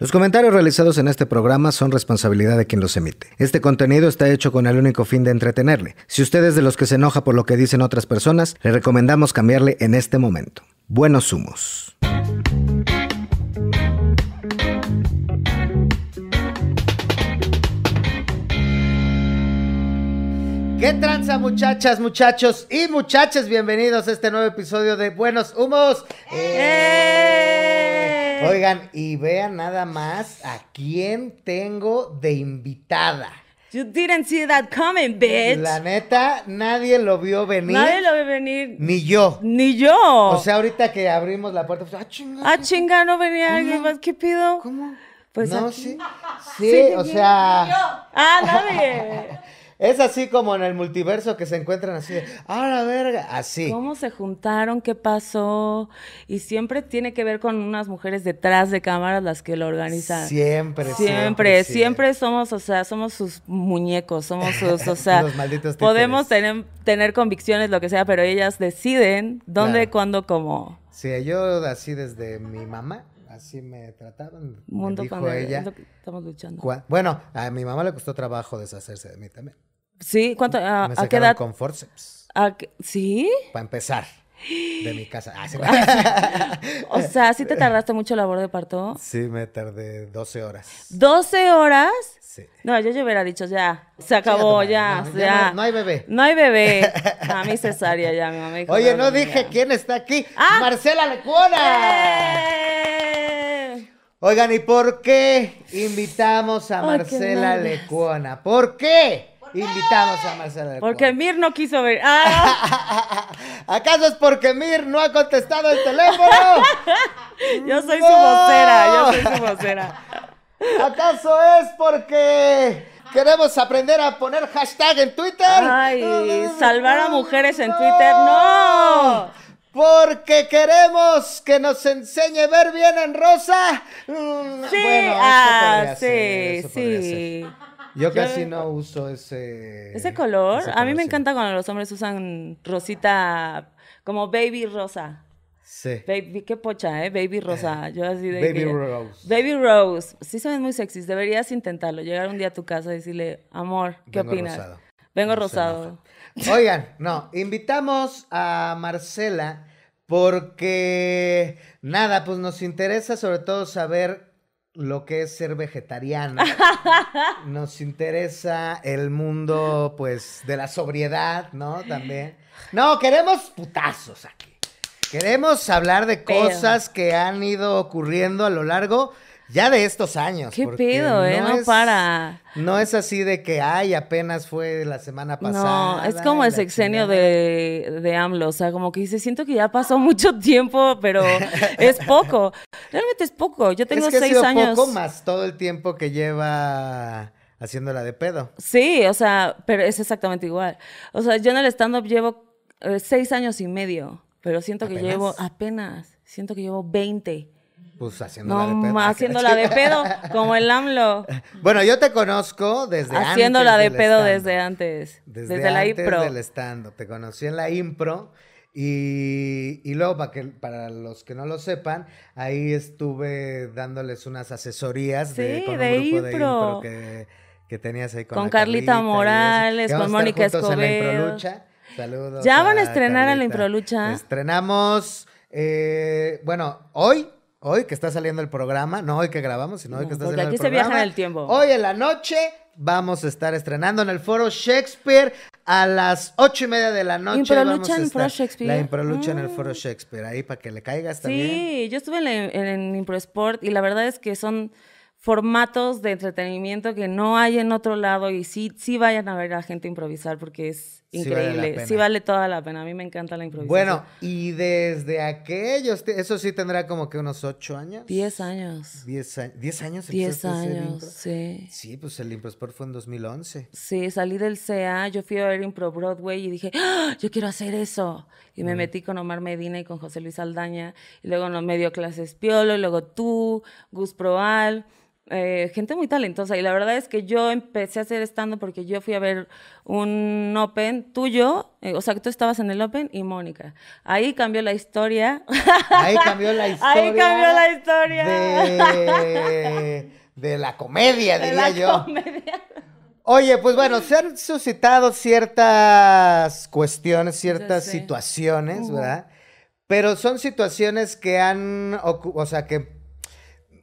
Los comentarios realizados en este programa son responsabilidad de quien los emite. Este contenido está hecho con el único fin de entretenerle. Si usted es de los que se enoja por lo que dicen otras personas, le recomendamos cambiarle en este momento. Buenos humos. ¿Qué tranza muchachas, muchachos y muchachas? Bienvenidos a este nuevo episodio de Buenos Humos. ¡Eh! Oigan, y vean nada más a quién tengo de invitada. You didn't see that coming, bitch. La neta, nadie lo vio venir. Nadie lo vio venir. Ni yo. Ni yo. O sea, ahorita que abrimos la puerta, pues, ah, chinga. Ah, chinga, no venía alguien más. ¿Qué pido? ¿Cómo? Pues no, sí. Sí, o sea. Yo. Ah, nadie. Es así como en el multiverso que se encuentran así de, ¡ah, la verga! Así. ¿Cómo se juntaron? ¿Qué pasó? Y siempre tiene que ver con unas mujeres detrás de cámaras las que lo organizan. Siempre, siempre. Siempre, siempre somos, o sea, somos sus muñecos, somos sus, o sea. malditos podemos tener, tener convicciones, lo que sea, pero ellas deciden dónde, cuándo, cómo. Sí, yo así desde mi mamá así me trataron, Mundo me dijo ella. Estamos luchando. Bueno, a mi mamá le costó trabajo deshacerse de mí también. Sí, ¿cuánto? ¿A, me qué edad? Con forceps. ¿Sí? Para empezar. De mi casa. Ah, o sea, ¿sí te tardaste mucho labor de parto? Sí, me tardé 12 horas. ¿12 horas? Sí. No, yo ya hubiera dicho, ya, se acabó, ya, no, ya, no, hay bebé. No hay bebé. A mí cesárea ya, mi mamá. Oye, no dije quién está aquí. ¿Ah? Marcela Lecuona. ¡Eh! Oigan, ¿y por qué invitamos a Marcela Lecuona? ¿Por qué? Invitamos a Marcela Porque Mir no quiso ver. Ah. ¿Acaso es porque Mir no ha contestado el teléfono? yo soy su vocera, yo soy su vocera. ¿Acaso es porque queremos aprender a poner hashtag en Twitter? Ay, salvar a mujeres en Twitter, no. Porque queremos que nos enseñe ver bien en rosa. Mm, sí, ah, sí, sí. Yo casi no uso ese... ¿Ese color? a mí me encanta cuando los hombres usan rosita, como baby rosa. Sí. qué pocha, ¿eh? Baby Rosa. Eh, Yo así de. Baby Rose. Baby Rose. Sí, son muy sexys. Deberías intentarlo. Llegar un día a tu casa y decirle, amor, ¿qué Vengo Rosado. Vengo rosado. Oigan, no, invitamos a Marcela porque, nada, pues nos interesa sobre todo saber lo que es ser vegetariana. Nos interesa el mundo, pues, de la sobriedad, ¿no? También. No, queremos putazos aquí. Queremos hablar de cosas que han ido ocurriendo a lo largo ya de estos años. Qué pedo, ¿eh? No, para. No es así de que, ay, apenas fue la semana pasada. No, es como el sexenio de, de, AMLO. O sea, como que dice, siento que ya pasó mucho tiempo, pero es poco. Realmente es poco. Yo tengo es que seis años. poco más todo el tiempo que lleva haciéndola de pedo. Sí, o sea, pero es exactamente igual. O sea, yo en el stand-up llevo eh, seis años y medio, pero siento que llevo apenas, siento que llevo 20. Pues haciéndola de pedo. Haciéndola de pedo, como el AMLO. Bueno, yo te conozco desde haciéndola antes. Haciéndola de pedo desde antes. Desde, la Desde el stand Te conocí en la impro. Y, y luego, para, que, para los que no lo sepan, ahí estuve dándoles unas asesorías de, con impro. que, tenías ahí con, con Carlita, Morales, con Mónica Escobedo. Saludos. Ya van a, estrenar en a la Improlucha. Estrenamos, eh, bueno, hoy hoy que está saliendo el programa, no hoy que grabamos, sino hoy que está saliendo el programa. Aquí se viaja en el tiempo. Hoy en la noche vamos a estar estrenando en el foro Shakespeare a las ocho y media de la noche. Improlucha en el foro Shakespeare. La Improlucha en el mm. foro Shakespeare, ahí para que le caigas también. Sí, yo estuve en, Impro Sport y la verdad es que son formatos de entretenimiento que no hay en otro lado y sí, sí vayan a ver a gente improvisar porque es Increíble, sí vale, toda la pena. A mí me encanta la improvisación. Bueno, y desde aquellos, eso sí tendrá como que unos ocho años. Diez años. Diez, ¿Diez años. Diez años, sí. Sí, pues el Improsport fue en 2011. Sí, salí del CA, yo fui a ver Impro Broadway y dije, ¡Ah, yo quiero hacer eso. Y me metí con Omar Medina y con José Luis Aldaña. Y luego nos me dio clases Piolo, y luego tú, Gus Proal. Eh, gente muy talentosa. Y la verdad es que yo empecé a hacer estando porque yo fui a ver un Open tuyo, eh, o sea, que tú estabas en el Open y Mónica. Ahí cambió la historia. Ahí cambió la historia. Ahí cambió la historia. De, la comedia, de diría yo. Oye, pues bueno, se han suscitado ciertas cuestiones, ciertas situaciones, ¿verdad? Pero son situaciones que han, o sea, que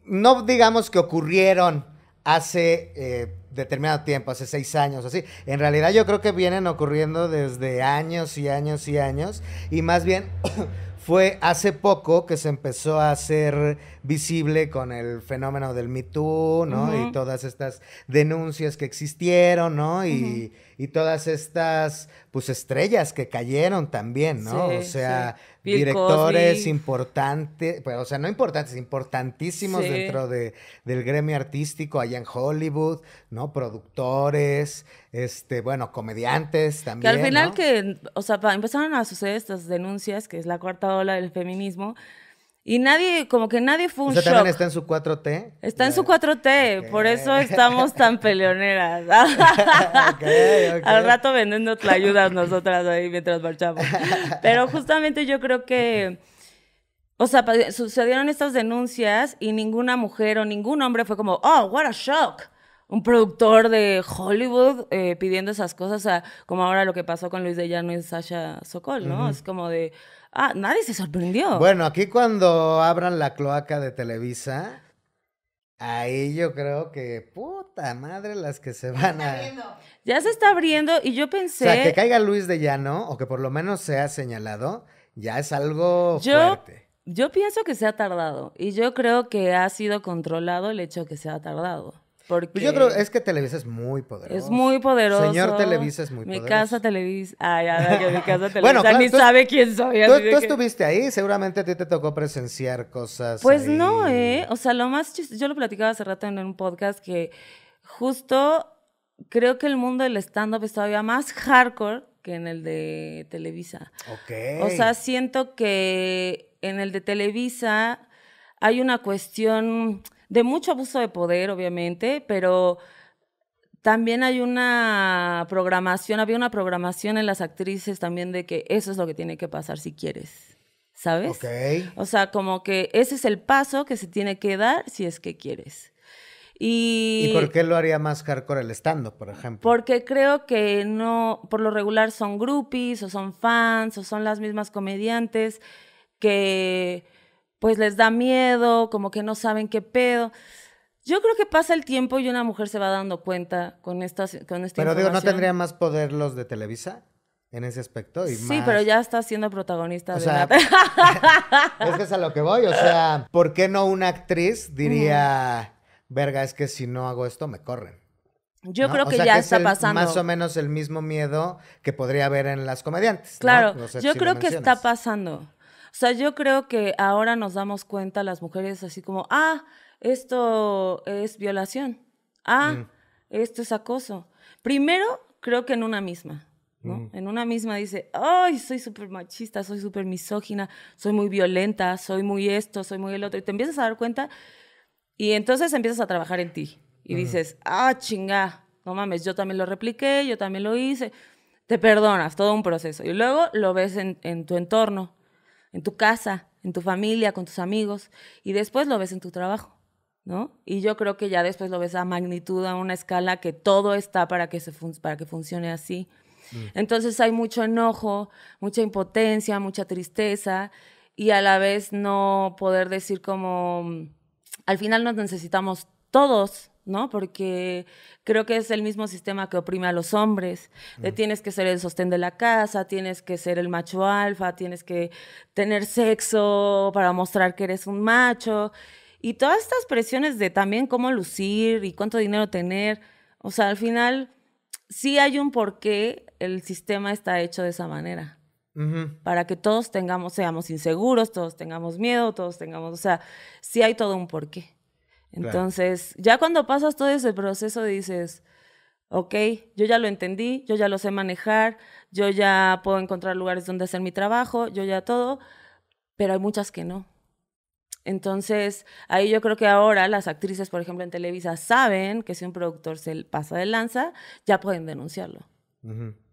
no digamos que ocurrieron hace eh, determinado tiempo, hace seis años, así. En realidad yo creo que vienen ocurriendo desde años y años y años. Y más bien fue hace poco que se empezó a hacer visible con el fenómeno del Me Too, ¿no? Y todas estas denuncias que existieron, ¿no? Y y todas estas pues estrellas que cayeron también, ¿no? o sea, directores importantes, pues, o sea, no importantes, importantísimos dentro de, del gremio artístico allá en Hollywood, ¿no? Productores, este, bueno, comediantes también. Que al final que, o sea, empezaron a suceder estas denuncias, que es la cuarta ola del feminismo, y nadie, como que nadie fue un o sea, también está en su 4T. Está en su 4T, por eso estamos tan peleoneras. Al rato vendiendo ayudas nosotras ahí mientras marchamos. Pero justamente yo creo que, o sea, sucedieron estas denuncias y ninguna mujer o ningún hombre fue como, oh, what a shock. Un productor de Hollywood eh, pidiendo esas cosas, a, como ahora lo que pasó con Luis de Llano y Sasha Sokol, ¿no? Es como de Ah, nadie se sorprendió. Bueno, aquí cuando abran la cloaca de Televisa, ahí yo creo que puta madre las que se van a. Ya se está abriendo y yo pensé. O sea, que caiga Luis de Llano o que por lo menos sea señalado, ya es algo yo, fuerte. Yo pienso que se ha tardado y yo creo que ha sido controlado el hecho que se ha tardado. Pues porque yo creo, es que Televisa es muy poderoso. Es muy poderoso. Señor Televisa es muy poderoso. Mi casa Televisa. Ay, ay, mi casa Televisa bueno, ni sabe quién soy. Tú, estuviste ahí, seguramente a ti te tocó presenciar cosas. Pues no, ¿eh? O sea, lo más chiste. Yo lo platicaba hace rato en un podcast que justo creo que el mundo del stand-up es todavía más hardcore que en el de Televisa. Ok. O sea, siento que en el de Televisa hay una cuestión de mucho abuso de poder, obviamente, pero también hay una programación, había una programación en las actrices también de que eso es lo que tiene que pasar si quieres, ¿sabes? O sea, como que ese es el paso que se tiene que dar si es que quieres. Y, ¿Y por qué lo haría más hardcore el estando por ejemplo? Porque creo que no, por lo regular son groupies o son fans o son las mismas comediantes que pues les da miedo, como que no saben qué pedo. Yo creo que pasa el tiempo y una mujer se va dando cuenta con estas con esta Pero digo, ¿no tendría más poder los de Televisa? en ese aspecto. sí, pero ya está siendo protagonista. O de sea, es que es a lo que voy. O sea, ¿por qué no una actriz diría, verga, es que si no hago esto me corren? Yo creo que ya está pasando. Más o menos el mismo miedo que podría haber en las comediantes. Claro, yo creo que está pasando. O sea, yo creo que ahora nos damos cuenta las mujeres así como, ah, esto es violación, ah, mm. esto es acoso. Primero, creo que en una misma. ¿no? Mm. En una misma dice, ay, soy súper machista, soy súper misógina, soy muy violenta, soy muy esto, soy muy el otro. Y te empiezas a dar cuenta y entonces empiezas a trabajar en ti. Y dices, ah, chinga, no mames, yo también lo repliqué, yo también lo hice. Te perdonas, todo un proceso. Y luego lo ves en, en tu entorno en tu casa, en tu familia, con tus amigos, y después lo ves en tu trabajo, ¿no? Y yo creo que ya después lo ves a magnitud, a una escala que todo está para que, se para que funcione así. Mm. Entonces hay mucho enojo, mucha impotencia, mucha tristeza, y a la vez no poder decir como, al final nos necesitamos todos, ¿no? Porque creo que es el mismo sistema que oprime a los hombres. De mm. tienes que ser el sostén de la casa, tienes que ser el macho alfa, tienes que tener sexo para mostrar que eres un macho. Y todas estas presiones de también cómo lucir y cuánto dinero tener. O sea, al final sí hay un porqué el sistema está hecho de esa manera. Para que todos tengamos, seamos inseguros, todos tengamos miedo, todos tengamos, o sea, sí hay todo un porqué. Entonces, ya cuando pasas todo ese proceso dices, ok, yo ya lo entendí, yo ya lo sé manejar, yo ya puedo encontrar lugares donde hacer mi trabajo, yo ya todo, pero hay muchas que no. Entonces, ahí yo creo que ahora las actrices, por ejemplo, en Televisa saben que si un productor se pasa de lanza, ya pueden denunciarlo.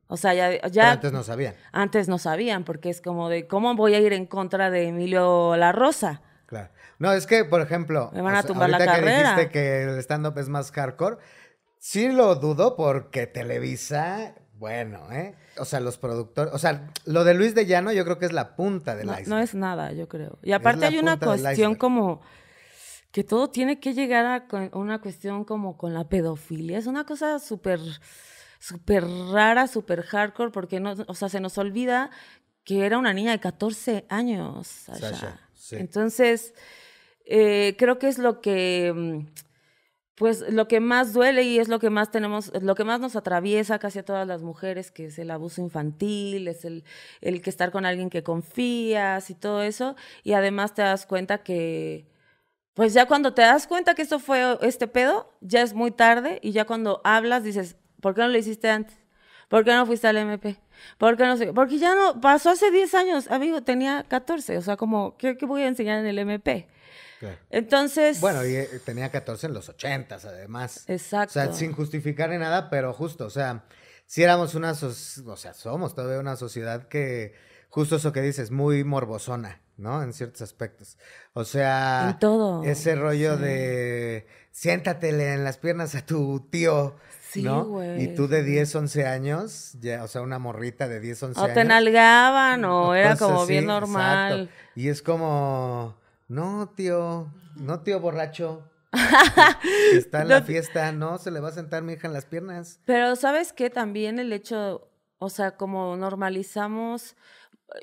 O sea, ya, ya antes no sabían. Antes no sabían, porque es como de, ¿cómo voy a ir en contra de Emilio La Rosa? No, es que, por ejemplo, la que dijiste que el stand-up es más hardcore, sí lo dudo porque Televisa, bueno, ¿eh? O sea, los productores, o sea, lo de Luis de Llano yo creo que es la punta del no, No es nada, yo creo. Y aparte hay una cuestión como que todo tiene que llegar a una cuestión como con la pedofilia. Es una cosa súper súper rara, súper hardcore, porque no, sea, se nos olvida que era una niña de 14 años. allá. Entonces, eh, creo que es lo que, mm, pues, lo que más duele y es lo que más tenemos, lo que más nos atraviesa casi a todas las mujeres, que es el abuso infantil, es el, el que estar con alguien que confías y todo eso. Y además te das cuenta que, pues ya cuando te das cuenta que esto fue este pedo, ya es muy tarde y ya cuando hablas dices, ¿por qué no lo hiciste antes? ¿Por qué no fuiste al MP? ¿Por qué no sé? Porque ya no, pasó hace 10 años, amigo, tenía 14, o sea, como, qué voy a enseñar en el MP? Entonces. Bueno, y eh, tenía 14 en los 80 además. Exacto. O sea, sin justificar ni nada, pero justo, o sea, si éramos una. o sea, somos todavía una sociedad que. Justo eso que dices, muy morbosona, ¿no? En ciertos aspectos. O sea. En todo. Ese rollo de. Siéntatele en las piernas a tu tío. Sí, güey. Y tú de 10, 11 años, o sea, una morrita de 10, 11 años. O te nalgaban, o, era como bien normal. Y es como, no, tío, no, tío borracho. Está en la fiesta, no, se le va a sentar mi hija en las piernas. Pero sabes que también el hecho, o sea, como normalizamos,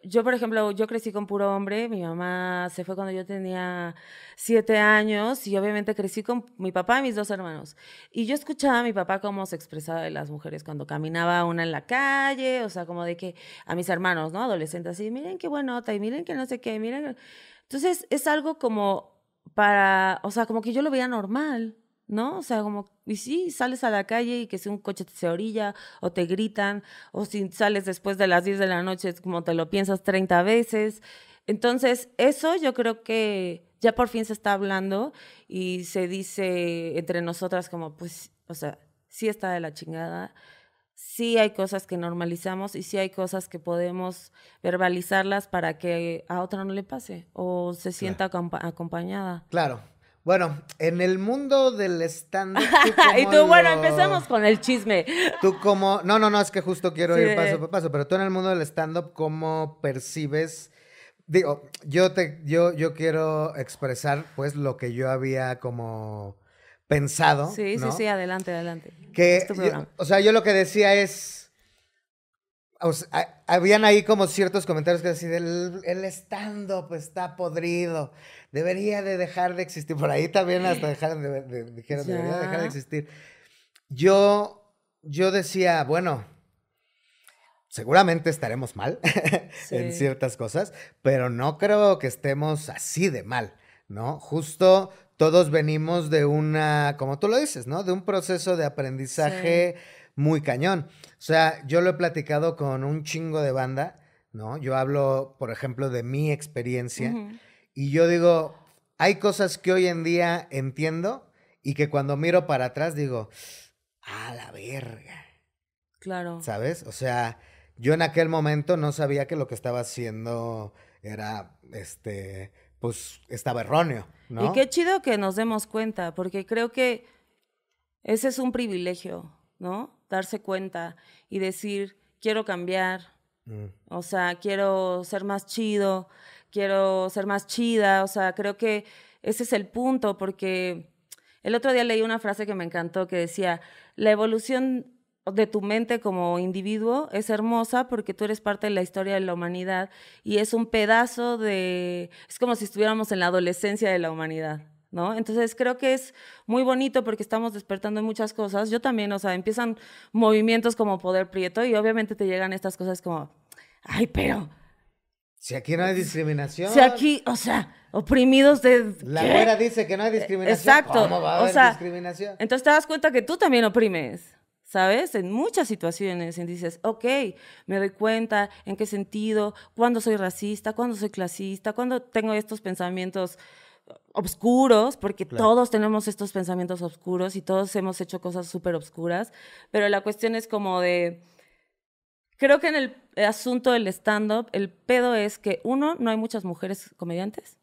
yo por ejemplo, yo crecí con puro hombre, mi mamá se fue cuando yo tenía siete años y obviamente crecí con mi papá y mis dos hermanos. Y yo escuchaba a mi papá cómo se expresaba de las mujeres cuando caminaba una en la calle, o sea, como de que a mis hermanos, ¿no? Adolescentes así, miren qué buenota y miren que no sé qué, miren... Entonces es algo como para, o sea, como que yo lo veía normal, ¿no? O sea, como, y sí, sales a la calle y que si un coche te se orilla o te gritan, o si sales después de las 10 de la noche, como te lo piensas 30 veces. Entonces, eso yo creo que ya por fin se está hablando y se dice entre nosotras como, pues, o sea, sí está de la chingada sí hay cosas que normalizamos y sí hay cosas que podemos verbalizarlas para que a otra no le pase o se sienta acompañada. Claro. Bueno, en el mundo del stand up y tú, bueno, empezamos con el chisme. Tú como, no, no, no, es que justo quiero ir paso a paso, pero tú en el mundo del stand-up, ¿cómo percibes? Digo, yo te, yo, yo quiero expresar pues lo que yo había como pensado. Sí, sí, sí, adelante, adelante. Que, o sea, yo lo que decía es, habían ahí como ciertos comentarios que decían, el, stand-up está podrido, debería de dejar de existir, por ahí también hasta dejaron de, dijeron, debería dejar de existir. Yo, yo decía, bueno, seguramente estaremos mal en ciertas cosas, pero no creo que estemos así de mal, ¿no? Justo todos venimos de una, como tú lo dices, ¿no? De un proceso de aprendizaje muy cañón. O sea, yo lo he platicado con un chingo de banda, ¿no? Yo hablo, por ejemplo, de mi experiencia y yo digo, hay cosas que hoy en día entiendo y que cuando miro para atrás digo, a la verga. Claro. ¿Sabes? O sea, yo en aquel momento no sabía que lo que estaba haciendo era, este, pues, estaba erróneo. Y qué chido que nos demos cuenta, porque creo que ese es un privilegio, ¿no? Darse cuenta y decir, quiero cambiar, mm. o sea, quiero ser más chido, quiero ser más chida, o sea, creo que ese es el punto, porque el otro día leí una frase que me encantó que decía, la evolución de tu mente como individuo es hermosa porque tú eres parte de la historia de la humanidad y es un pedazo de, es como si estuviéramos en la adolescencia de la humanidad. ¿No? Entonces creo que es muy bonito porque estamos despertando en muchas cosas. Yo también, o sea, empiezan movimientos como Poder Prieto y obviamente te llegan estas cosas como, ay, pero... Si aquí no hay discriminación. Si aquí, o sea, oprimidos de... La güera dice que no hay discriminación. Exacto. o sea, discriminación? Entonces te das cuenta que tú también oprimes. ¿sabes? En muchas situaciones, y dices, ok, me doy cuenta en qué sentido, cuándo soy racista, cuándo soy clasista, cuándo tengo estos pensamientos oscuros, porque todos tenemos estos pensamientos oscuros, y todos hemos hecho cosas súper oscuras, pero la cuestión es como de, creo que en el asunto del stand-up, el pedo es que uno, no hay muchas mujeres comediantes.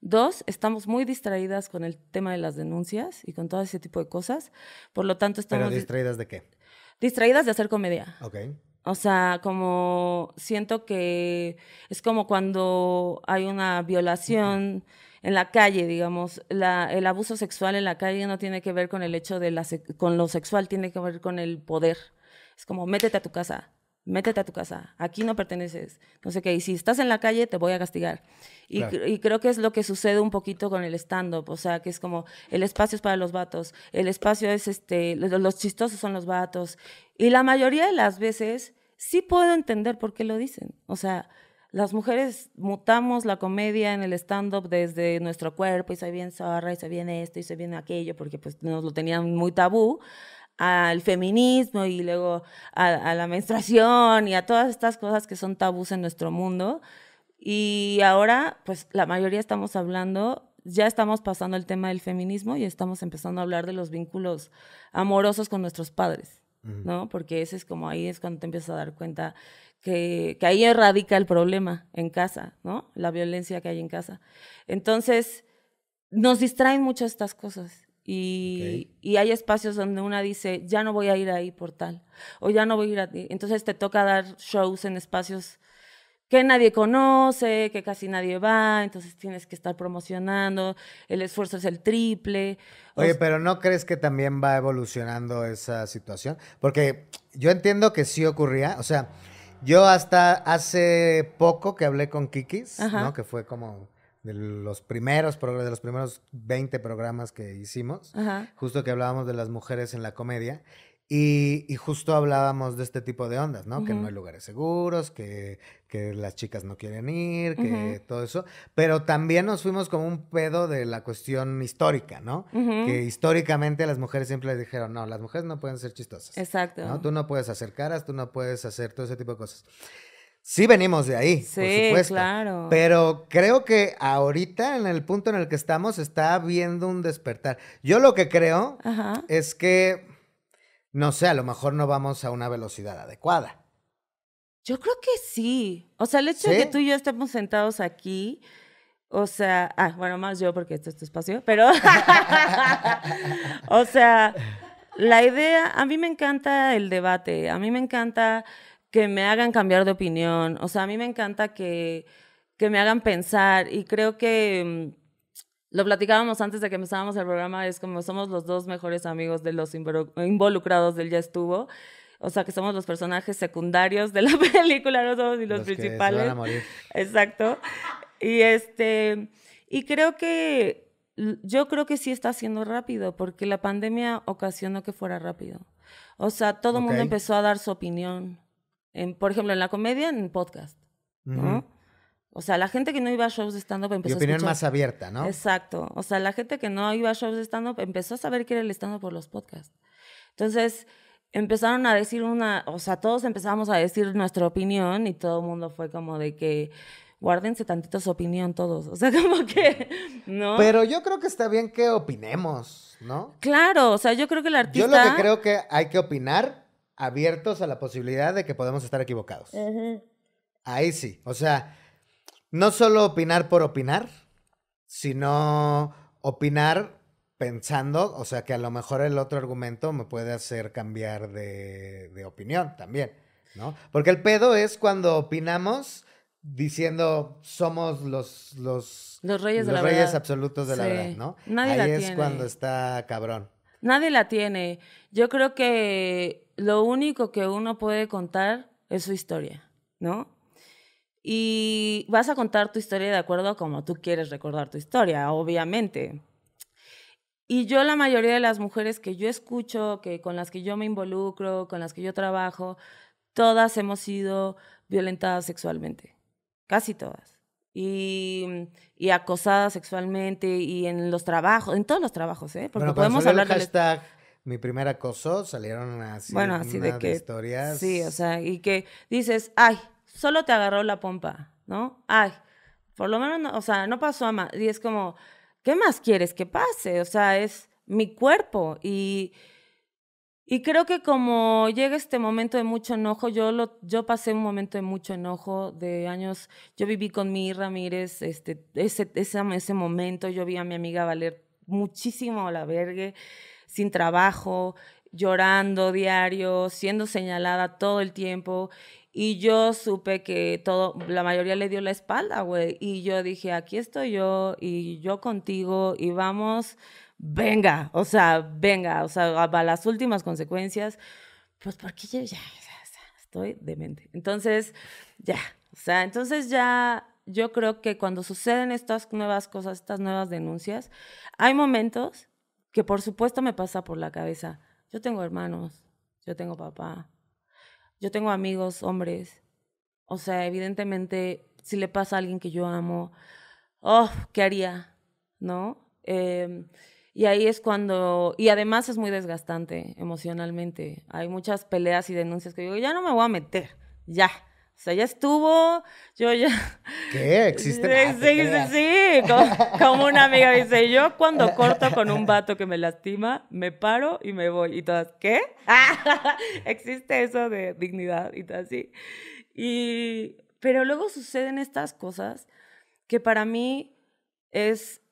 Dos, estamos muy distraídas con el tema de las denuncias y con todo ese tipo de cosas. Por lo tanto, estamos... ¿Pero distraídas de qué? Distraídas de hacer comedia. Ok. O sea, como siento que es como cuando hay una violación en la calle, digamos, el abuso sexual en la calle no tiene que ver con el hecho de la, con lo sexual, tiene que ver con el poder. Es como métete a tu casa, métete a tu casa, aquí no perteneces, no sé qué, y si estás en la calle te voy a castigar. Y, creo que es lo que sucede un poquito con el stand-up, o sea, que es como el espacio es para los vatos, el espacio es, este, los chistosos son los vatos, y la mayoría de las veces sí puedo entender por qué lo dicen, o sea, las mujeres mutamos la comedia en el stand-up desde nuestro cuerpo, y se viene zorra, y se viene esto, y se viene aquello, porque pues nos lo tenían muy tabú, al feminismo y luego a, la menstruación y a todas estas cosas que son tabús en nuestro mundo. Y ahora, pues la mayoría estamos hablando, ya estamos pasando el tema del feminismo y estamos empezando a hablar de los vínculos amorosos con nuestros padres, ¿no? Porque ese es como ahí es cuando te empiezas a dar cuenta que, que ahí radica el problema en casa, ¿no? La violencia que hay en casa. Entonces, nos distraen mucho estas cosas y, hay espacios donde una dice, ya no voy a ir ahí por tal, o ya no voy a ir a ti. Entonces te toca dar shows en espacios que nadie conoce, que casi nadie va, entonces tienes que estar promocionando, el esfuerzo es el triple. Oye, pero ¿no crees que también va evolucionando esa situación? Porque yo entiendo que sí ocurría, o sea, yo hasta hace poco que hablé con Kikis, ¿no? Que fue como de los primeros de los primeros 20 programas que hicimos, justo que hablábamos de las mujeres en la comedia y, justo hablábamos de este tipo de ondas, ¿no? Que no hay lugares seguros, que, que, las chicas no quieren ir, que todo eso, pero también nos fuimos como un pedo de la cuestión histórica, ¿no? Que históricamente las mujeres siempre les dijeron, no, las mujeres no pueden ser chistosas. Exacto. ¿no? Tú no puedes hacer caras, tú no puedes hacer todo ese tipo de cosas. Sí venimos de ahí, sí, por supuesto. Claro. Pero creo que ahorita, en el punto en el que estamos, está habiendo un despertar. Yo lo que creo es que, no sé, a lo mejor no vamos a una velocidad adecuada. Yo creo que sí. O sea, el hecho de que tú y yo estemos sentados aquí, o sea, ah, bueno, más yo porque esto es tu espacio, pero, o sea, la idea, a mí me encanta el debate, a mí me encanta que me hagan cambiar de opinión. O sea, a mí me encanta que, que me hagan pensar y creo que mm, lo platicábamos antes de que empezábamos el programa, es como somos los dos mejores amigos de los involucrados del Ya estuvo. O sea, que somos los personajes secundarios de la película, no somos ni los, principales. Exacto. Y este y creo que yo creo que sí está siendo rápido porque la pandemia ocasionó que fuera rápido. O sea, todo el mundo empezó a dar su opinión por ejemplo, en la comedia, en podcast, ¿no? O sea, la gente que no iba a shows de stand-up empezó opinión a opinión más abierta, ¿no? Exacto. O sea, la gente que no iba a shows de stand-up empezó a saber que era el stand-up por los podcasts. Entonces, empezaron a decir una... O sea, todos empezamos a decir nuestra opinión y todo el mundo fue como de que guárdense tantito su opinión todos. O sea, como que... ¿no? Pero yo creo que está bien que opinemos, ¿no? Claro. O sea, yo creo que el artista... Yo lo que creo que hay que opinar abiertos a la posibilidad de que podemos estar equivocados. Ahí sí, o sea, no solo opinar por opinar, sino opinar pensando, o sea, que a lo mejor el otro argumento me puede hacer cambiar de, opinión también, ¿no? Porque el pedo es cuando opinamos diciendo somos los los, reyes, absolutos de la verdad, ¿no? Nadie Ahí es cuando está cabrón. Nadie la tiene. Yo creo que lo único que uno puede contar es su historia, ¿no? Y vas a contar tu historia de acuerdo a como tú quieres recordar tu historia, obviamente. Y yo la mayoría de las mujeres que yo escucho, que con las que yo me involucro, con las que yo trabajo, todas hemos sido violentadas sexualmente, casi todas. Y, acosadas sexualmente y en los trabajos, en todos los trabajos, ¿eh? Porque podemos hablar del hashtag mi primera acoso, salieron así, bueno, así de que, historias. Sí, o sea, y que dices, ay, solo te agarró la pompa, ¿no? Ay, por lo menos, no, o sea, no pasó a más. Y es como, ¿qué más quieres que pase? O sea, es mi cuerpo y... Y creo que como llega este momento de mucho enojo, yo, lo, yo pasé un momento de mucho enojo, de años, yo viví con mi Ramírez este, ese, ese, ese momento, yo vi a mi amiga valer muchísimo la vergue, sin trabajo, llorando diario, siendo señalada todo el tiempo. Y yo supe que todo, la mayoría le dio la espalda, güey. Y yo dije, aquí estoy yo y yo contigo y vamos, venga, o sea, venga, o sea, a, las últimas consecuencias. Pues porque yo ya, estoy demente. Entonces, ya, o sea, entonces ya yo creo que cuando suceden estas nuevas cosas, estas nuevas denuncias, hay momentos que por supuesto me pasa por la cabeza. Yo tengo hermanos, yo tengo papá, yo tengo amigos, hombres. O sea, evidentemente, si le pasa a alguien que yo amo, oh, ¿qué haría? ¿No? Em, y ahí es cuando, y además es muy desgastante emocionalmente. Hay muchas peleas y denuncias que digo, ya no me voy a meter, ya. O sea, ya estuvo, yo ya... ¿Qué? ¿Existe? Sí, ah, sí, sí, Como, una amiga dice, yo cuando corto con un vato que me lastima, me paro y me voy. Y todas, ¿qué? existe eso de dignidad y todo así. Y, pero luego suceden estas cosas que para mí es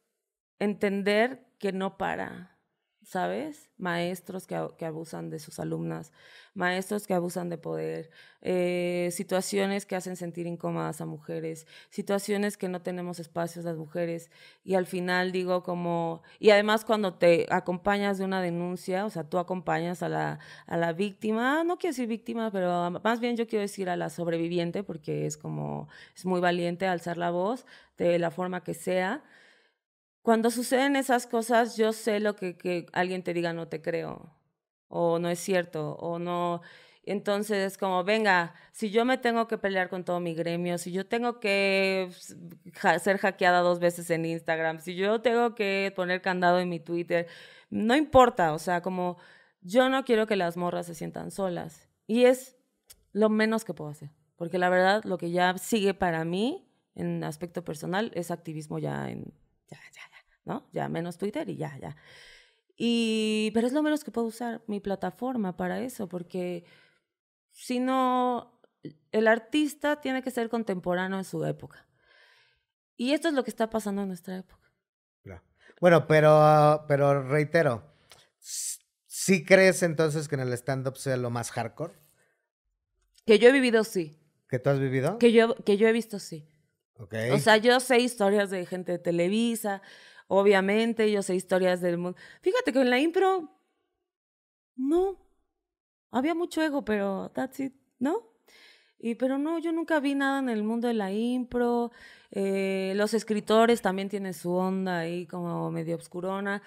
entender que no para. ¿sabes? Maestros que, abusan de sus alumnas, maestros que abusan de poder, eh, situaciones que hacen sentir incómodas a mujeres, situaciones que no tenemos espacios las mujeres. Y al final digo como, y además cuando te acompañas de una denuncia, o sea, tú acompañas a la, a la víctima, no quiero decir víctima, pero más bien yo quiero decir a la sobreviviente, porque es como, es muy valiente alzar la voz de la forma que sea cuando suceden esas cosas, yo sé lo que, alguien te diga, no te creo, o no es cierto, o no. Entonces, como, venga, si yo me tengo que pelear con todo mi gremio, si yo tengo que ser hackeada dos veces en Instagram, si yo tengo que poner candado en mi Twitter, no importa, o sea, como yo no quiero que las morras se sientan solas. Y es lo menos que puedo hacer, porque la verdad lo que ya sigue para mí en aspecto personal es activismo ya en... ¿no? Ya menos Twitter y ya, ya. Y, pero es lo menos que puedo usar mi plataforma para eso, porque si no, el artista tiene que ser contemporáneo en su época. Y esto es lo que está pasando en nuestra época. Bueno, pero, ah, pero reitero, ¿sí crees entonces que en el stand-up sea lo más hardcore? Que yo he vivido, sí. ¿Que tú has vivido? Que yo, que yo he visto, sí. Okay. O sea, yo sé historias de gente de Televisa, obviamente, yo sé historias del mundo. Fíjate que en la impro, no, había mucho ego, pero that's it, ¿no? Y pero no, yo nunca vi nada en el mundo de la impro. Eh, los escritores también tienen su onda ahí como medio obscurona.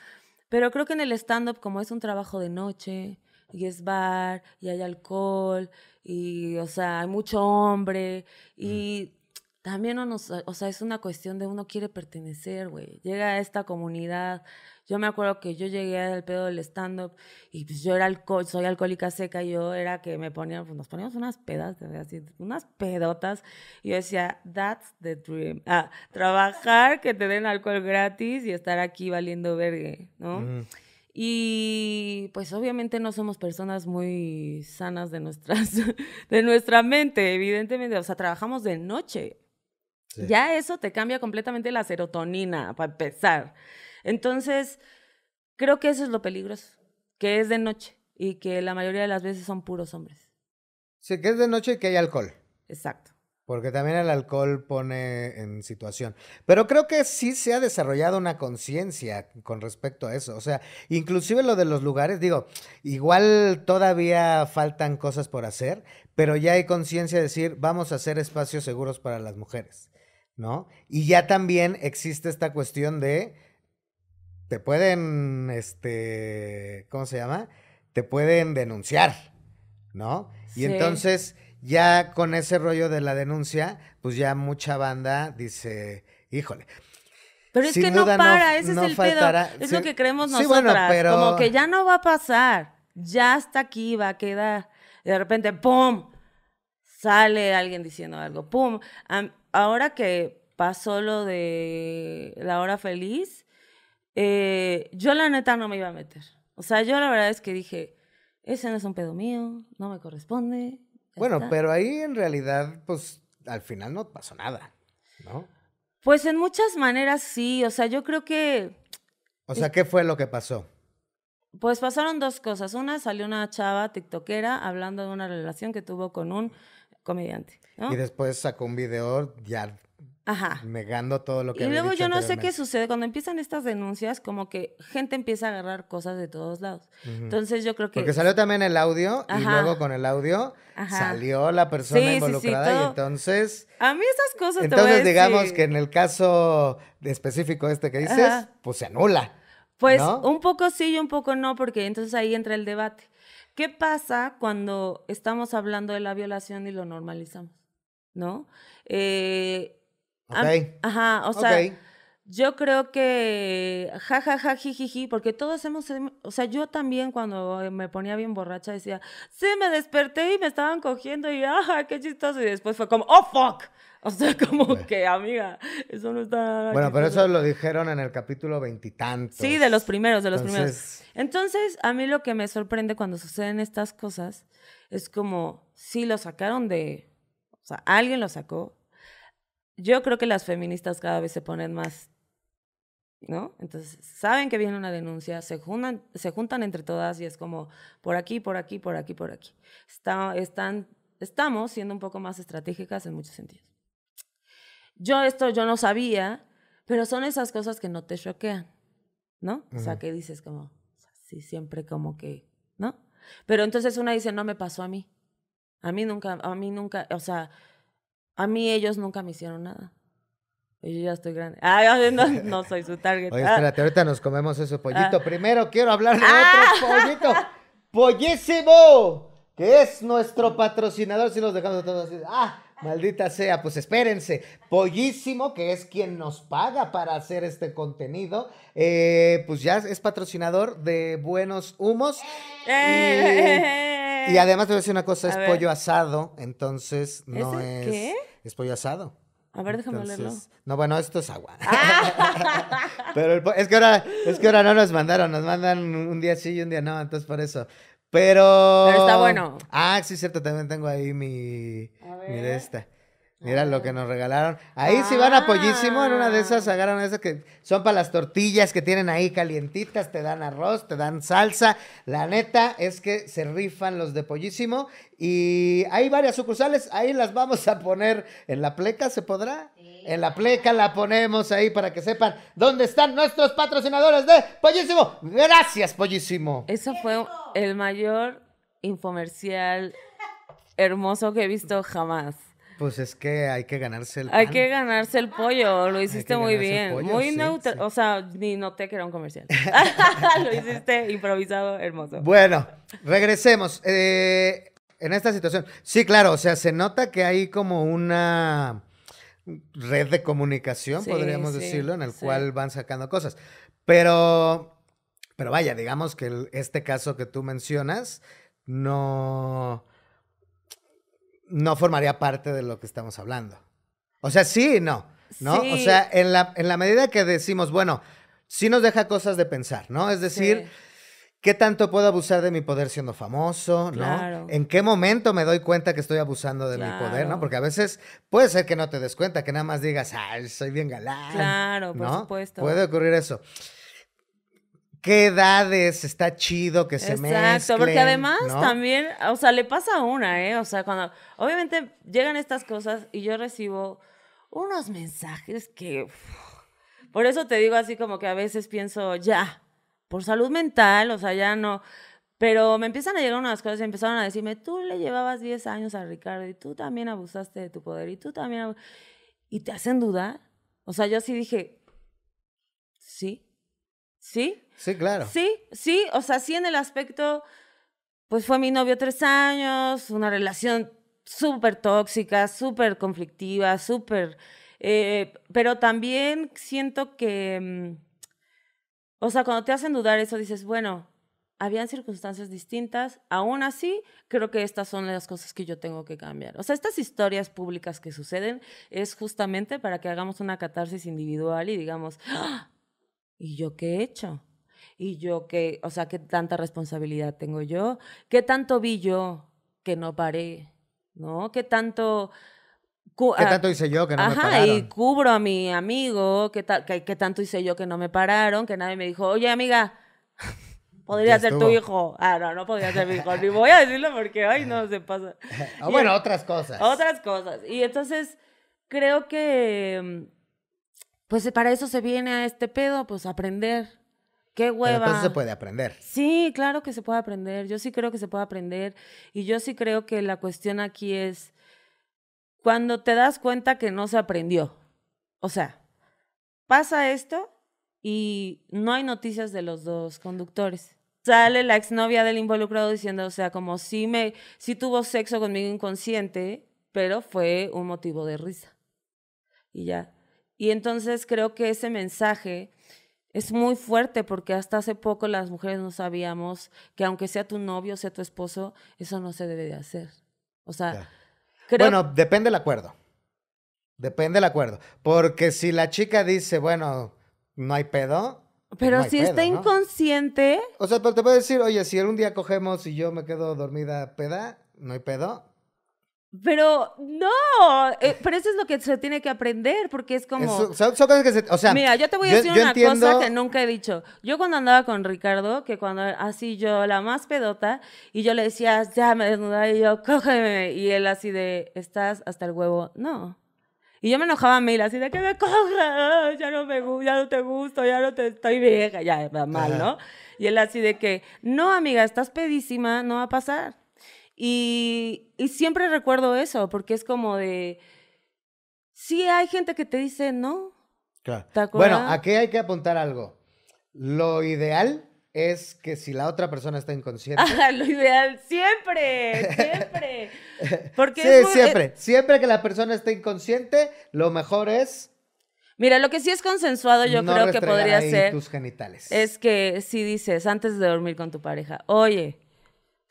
Pero creo que en el stand-up, como es un trabajo de noche, y es bar, y hay alcohol, y o sea, hay mucho hombre, y también o sea, es una cuestión de uno quiere pertenecer, güey. Llega a esta comunidad. Yo me acuerdo que yo llegué al pedo del stand-up y pues yo era alcohol, soy alcohólica seca, y yo era que me ponían, pues nos poníamos unas pedas, así, unas pedotas. Y yo decía, that's the dream. Ah, trabajar, que te den alcohol gratis y estar aquí valiendo vergue, ¿no? Mm. Y pues obviamente no somos personas muy sanas de, nuestras, de nuestra mente, evidentemente. O sea, trabajamos de noche. Ya eso te cambia completamente la serotonina, para empezar. Entonces, creo que eso es lo peligroso, que es de noche y que la mayoría de las veces son puros hombres. Sí, que es de noche y que hay alcohol. Exacto. Porque también el alcohol pone en situación. Pero creo que sí se ha desarrollado una conciencia con respecto a eso. O sea, inclusive lo de los lugares, digo, igual todavía faltan cosas por hacer, pero ya hay conciencia de decir, vamos a hacer espacios seguros para las mujeres. ¿no? Y ya también existe esta cuestión de, te pueden, este, ¿cómo se llama? Te pueden denunciar, ¿no? Y entonces ya con ese rollo de la denuncia, pues ya mucha banda dice, híjole. Pero es que no para, ese es el pedo. Es lo que creemos nosotros bueno, Como que ya no va a pasar. Ya hasta aquí va a quedar. De repente, ¡pum! Sale alguien diciendo algo, ¡pum! ahora que pasó lo de la hora feliz, eh, yo la neta no me iba a meter. O sea, yo la verdad es que dije, ese no es un pedo mío, no me corresponde. Bueno, pero ahí en realidad, pues al final no pasó nada, ¿no? Pues en muchas maneras sí, o sea, yo creo que... O sea, ¿qué fue lo que pasó? Pues pasaron dos cosas. Una, salió una chava tiktokera hablando de una relación que tuvo con un comediante. Y después sacó un video ya negando todo lo que... Y luego yo no sé qué sucede, cuando empiezan estas denuncias, como que gente empieza a agarrar cosas de todos lados. Entonces yo creo que... Porque salió también el audio y luego con el audio salió la persona involucrada y entonces... A mí esas cosas... Entonces digamos que en el caso específico este que dices, pues se anula. Pues un poco sí y un poco no, porque entonces ahí entra el debate. ¿Qué pasa cuando estamos hablando de la violación y lo normalizamos? ¿No? Eh, okay. ajá, o sea, yo creo que ja, ja, ja, porque todos hemos, em, o sea, yo también cuando eh, me ponía bien borracha decía, sí, me desperté y me estaban cogiendo y, ajá, qué chistoso, y después fue como, oh, fuck. O sea, como que, amiga, eso no está... Bueno, pero eso lo dijeron en el capítulo veintitantos. Sí, de los primeros, de los primeros. Entonces, a mí lo que me sorprende cuando suceden estas cosas es como, si lo sacaron de... O sea, alguien lo sacó. Yo creo que las feministas cada vez se ponen más... ¿No? Entonces, saben que viene una denuncia, se juntan, se juntan entre todas y es como, por aquí, por aquí, por aquí, por aquí. están, estamos siendo un poco más estratégicas en muchos sentidos yo esto yo no sabía, pero son esas cosas que no te choquean, ¿no? O sea, que dices como, sí, siempre como que, ¿no? Pero entonces una dice, no me pasó a mí. A mí nunca, a mí nunca, o sea, a mí ellos nunca me hicieron nada. Yo ya estoy grande. Ah, no, no soy su target. Oye, ah. espérate, ahorita nos comemos ese pollito. Ah. Primero quiero hablar de ah. otro pollito. ¡Pollísimo! Que es nuestro patrocinador. Si nos dejamos todos así. ¡Ah! Maldita sea, pues espérense. Pollísimo, que es quien nos paga para hacer este contenido, eh, pues ya es patrocinador de Buenos Humos. Eh, eh, y, además te voy a decir una cosa, es pollo asado, entonces no es... ¿Qué? Es pollo asado. A ver, déjame leerlo. No, bueno, esto es agua. Ah. Pero es que ahora, es que ahora no nos mandaron, nos mandan un día sí y un día no, entonces por eso. Pero. Pero está bueno. Ah, sí, cierto, también tengo ahí mi. Mira esta. Mira lo que nos regalaron. Ahí sí van ah. Pollísimo, En una de esas agarran esas que son para las tortillas que tienen ahí calientitas. Te dan arroz, te dan salsa. La neta es que se rifan los de pollísimo. Y hay varias sucursales. Ahí las vamos a poner en la pleca. ¿Se podrá? En la pleca la ponemos ahí para que sepan dónde están nuestros patrocinadores de pollísimo. Gracias, pollísimo. Eso fue el mayor infomercial hermoso que he visto jamás. Pues es que hay que ganarse el pan. Hay que ganarse el pollo, lo hiciste muy bien. muy neutro, o sea, ni noté que era un comercial. lo hiciste improvisado, hermoso. Bueno, regresemos. Eh, en esta situación, sí, claro, o sea, se nota que hay como una red de comunicación, podríamos decirlo, en el cual van sacando cosas. Pero, pero vaya, digamos que este caso que tú mencionas, no no formaría parte de lo que estamos hablando. O sea, sí no, ¿no? O sea, en la, medida que decimos, bueno, sí nos deja cosas de pensar, ¿no? Es decir, ¿qué tanto puedo abusar de mi poder siendo famoso, ¿no? ¿En qué momento me doy cuenta que estoy abusando de mi poder, ¿no? Porque a veces puede ser que no te des cuenta, que nada más digas, ay, soy bien galán. Claro, por supuesto. Puede ocurrir eso qué edades está chido que se me Exacto, porque además también, o sea, le pasa a una, ¿eh? O sea, cuando obviamente llegan estas cosas y yo recibo unos mensajes que... por eso te digo así como que a veces pienso, ya, por salud mental, o sea, ya no... Pero me empiezan a llegar unas cosas y empezaron a decirme, tú le llevabas 10 años a Ricardo y tú también abusaste de tu poder y tú también... y te hacen dudar. O sea, yo así dije, sí, sí, Sí, claro. Sí, sí, o sea, sí en el aspecto, pues fue mi novio tres años, una relación súper tóxica, súper conflictiva, súper... Eh, pero también siento que, mm, o sea, cuando te hacen dudar eso, dices, bueno, habían circunstancias distintas, aún así creo que estas son las cosas que yo tengo que cambiar. O sea, estas historias públicas que suceden es justamente para que hagamos una catarsis individual y digamos, ¡Ah! ¿y yo qué he hecho? y yo que, o sea, qué tanta responsabilidad tengo yo, qué tanto vi yo que no paré, ¿no? ¿Qué tanto... ¿Qué ah, tanto hice yo que no me pararon? Ajá, y cubro a mi amigo, ¿qué, tal qué, ¿qué, tanto hice yo que no me pararon? Que nadie me dijo, oye, amiga, podría ser tu hijo. Ah, no, no podría ser mi hijo, ni voy a decirlo porque, ay, no, se pasa. bueno, otras cosas. Otras cosas. Y entonces, creo que, mm, pues para eso se viene a este pedo, pues aprender, Qué hueva. se puede aprender. Sí, claro que se puede aprender. Yo sí creo que se puede aprender. Y yo sí creo que la cuestión aquí es cuando te das cuenta que no se aprendió. O sea, pasa esto y no hay noticias de los dos conductores. Sale la exnovia del involucrado diciendo, o sea, como si me, sí tuvo sexo conmigo inconsciente, pero fue un motivo de risa. Y ya. Y entonces creo que ese mensaje es muy fuerte porque hasta hace poco las mujeres no sabíamos que aunque sea tu novio, sea tu esposo, eso no se debe de hacer. O sea, creo... Bueno, depende del acuerdo. Depende del acuerdo. Porque si la chica dice, bueno, no hay pedo. Pero si está inconsciente. O sea, pero te puedo decir, oye, si algún día cogemos y yo me quedo dormida peda, no hay pedo, pero no, eh, pero eso es lo que se tiene que aprender, porque es como... que mira, yo te voy a decir una cosa que nunca he dicho. Yo cuando andaba con Ricardo, que cuando así yo la más pedota, y yo le decía, ya me desnuda, y yo, cógeme, y él así de, estás hasta el huevo, no. Y yo me enojaba a mí, así de que me coja, ya no me ya no te gusto, ya no te estoy vieja, ya va mal, ¿no? Y él así de que, no, amiga, estás pedísima, no va a pasar. Y, siempre recuerdo eso, porque es como de, sí hay gente que te dice no. Claro. Bueno, aquí hay que apuntar algo. Lo ideal es que si la otra persona está inconsciente. lo ideal, siempre, siempre. Porque sí, siempre. Eh, siempre que la persona esté inconsciente, lo mejor es. Mira, lo que sí es consensuado, yo creo que podría ser. tus genitales. Es que si dices antes de dormir con tu pareja, oye,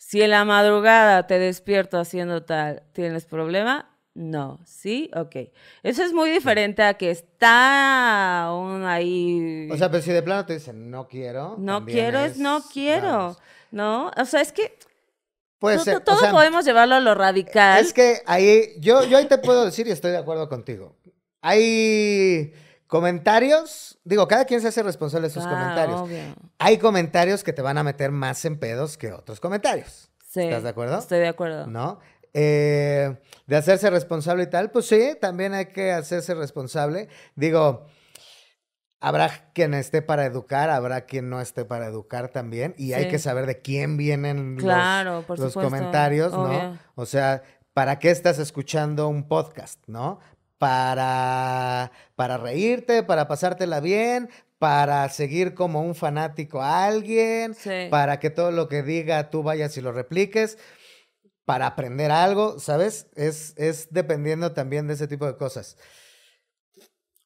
si en la madrugada te despierto haciendo tal, ¿tienes problema? No, sí, ok. Eso es muy diferente a que está aún ahí. O sea, pero si de plano te dicen no quiero. No quiero es, no quiero. No, o sea, es que Pues Todo podemos llevarlo a lo radical. Es que ahí, yo, yo ahí te puedo decir y estoy de acuerdo contigo. Hay Comentarios, digo, cada quien se hace responsable de sus ah, comentarios. Hay comentarios que te van a meter más en pedos que otros comentarios. ¿Estás de acuerdo? Estoy de acuerdo. ¿No? Eh, de hacerse responsable y tal, pues sí, también hay que hacerse responsable. Digo, habrá quien esté para educar, habrá quien no esté para educar también, y hay que saber de quién vienen los, comentarios, ¿no? O sea, ¿para qué estás escuchando un podcast, no? para, para reírte, para pasártela bien, para seguir como un fanático a alguien, para que todo lo que diga tú vayas y lo repliques, para aprender algo, ¿sabes? Es, es dependiendo también de ese tipo de cosas.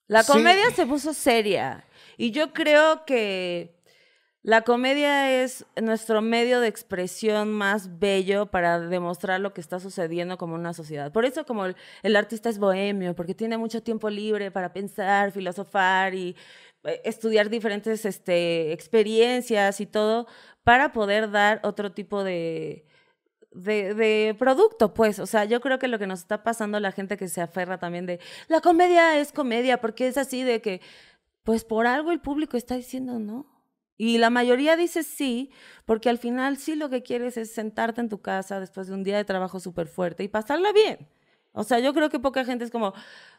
La comedia se puso seria y yo creo que la comedia es nuestro medio de expresión más bello para demostrar lo que está sucediendo como una sociedad. Por eso como el, artista es bohemio, porque tiene mucho tiempo libre para pensar, filosofar y eh, estudiar diferentes este, experiencias y todo para poder dar otro tipo de, de, producto, pues. O sea, yo creo que lo que nos está pasando la gente que se aferra también de la comedia es comedia, porque es así de que, pues por algo el público está diciendo no. Y la mayoría dice sí, porque al final sí lo que quieres es sentarte en tu casa después de un día de trabajo súper fuerte y pasarla bien. O sea, yo creo que poca gente es como,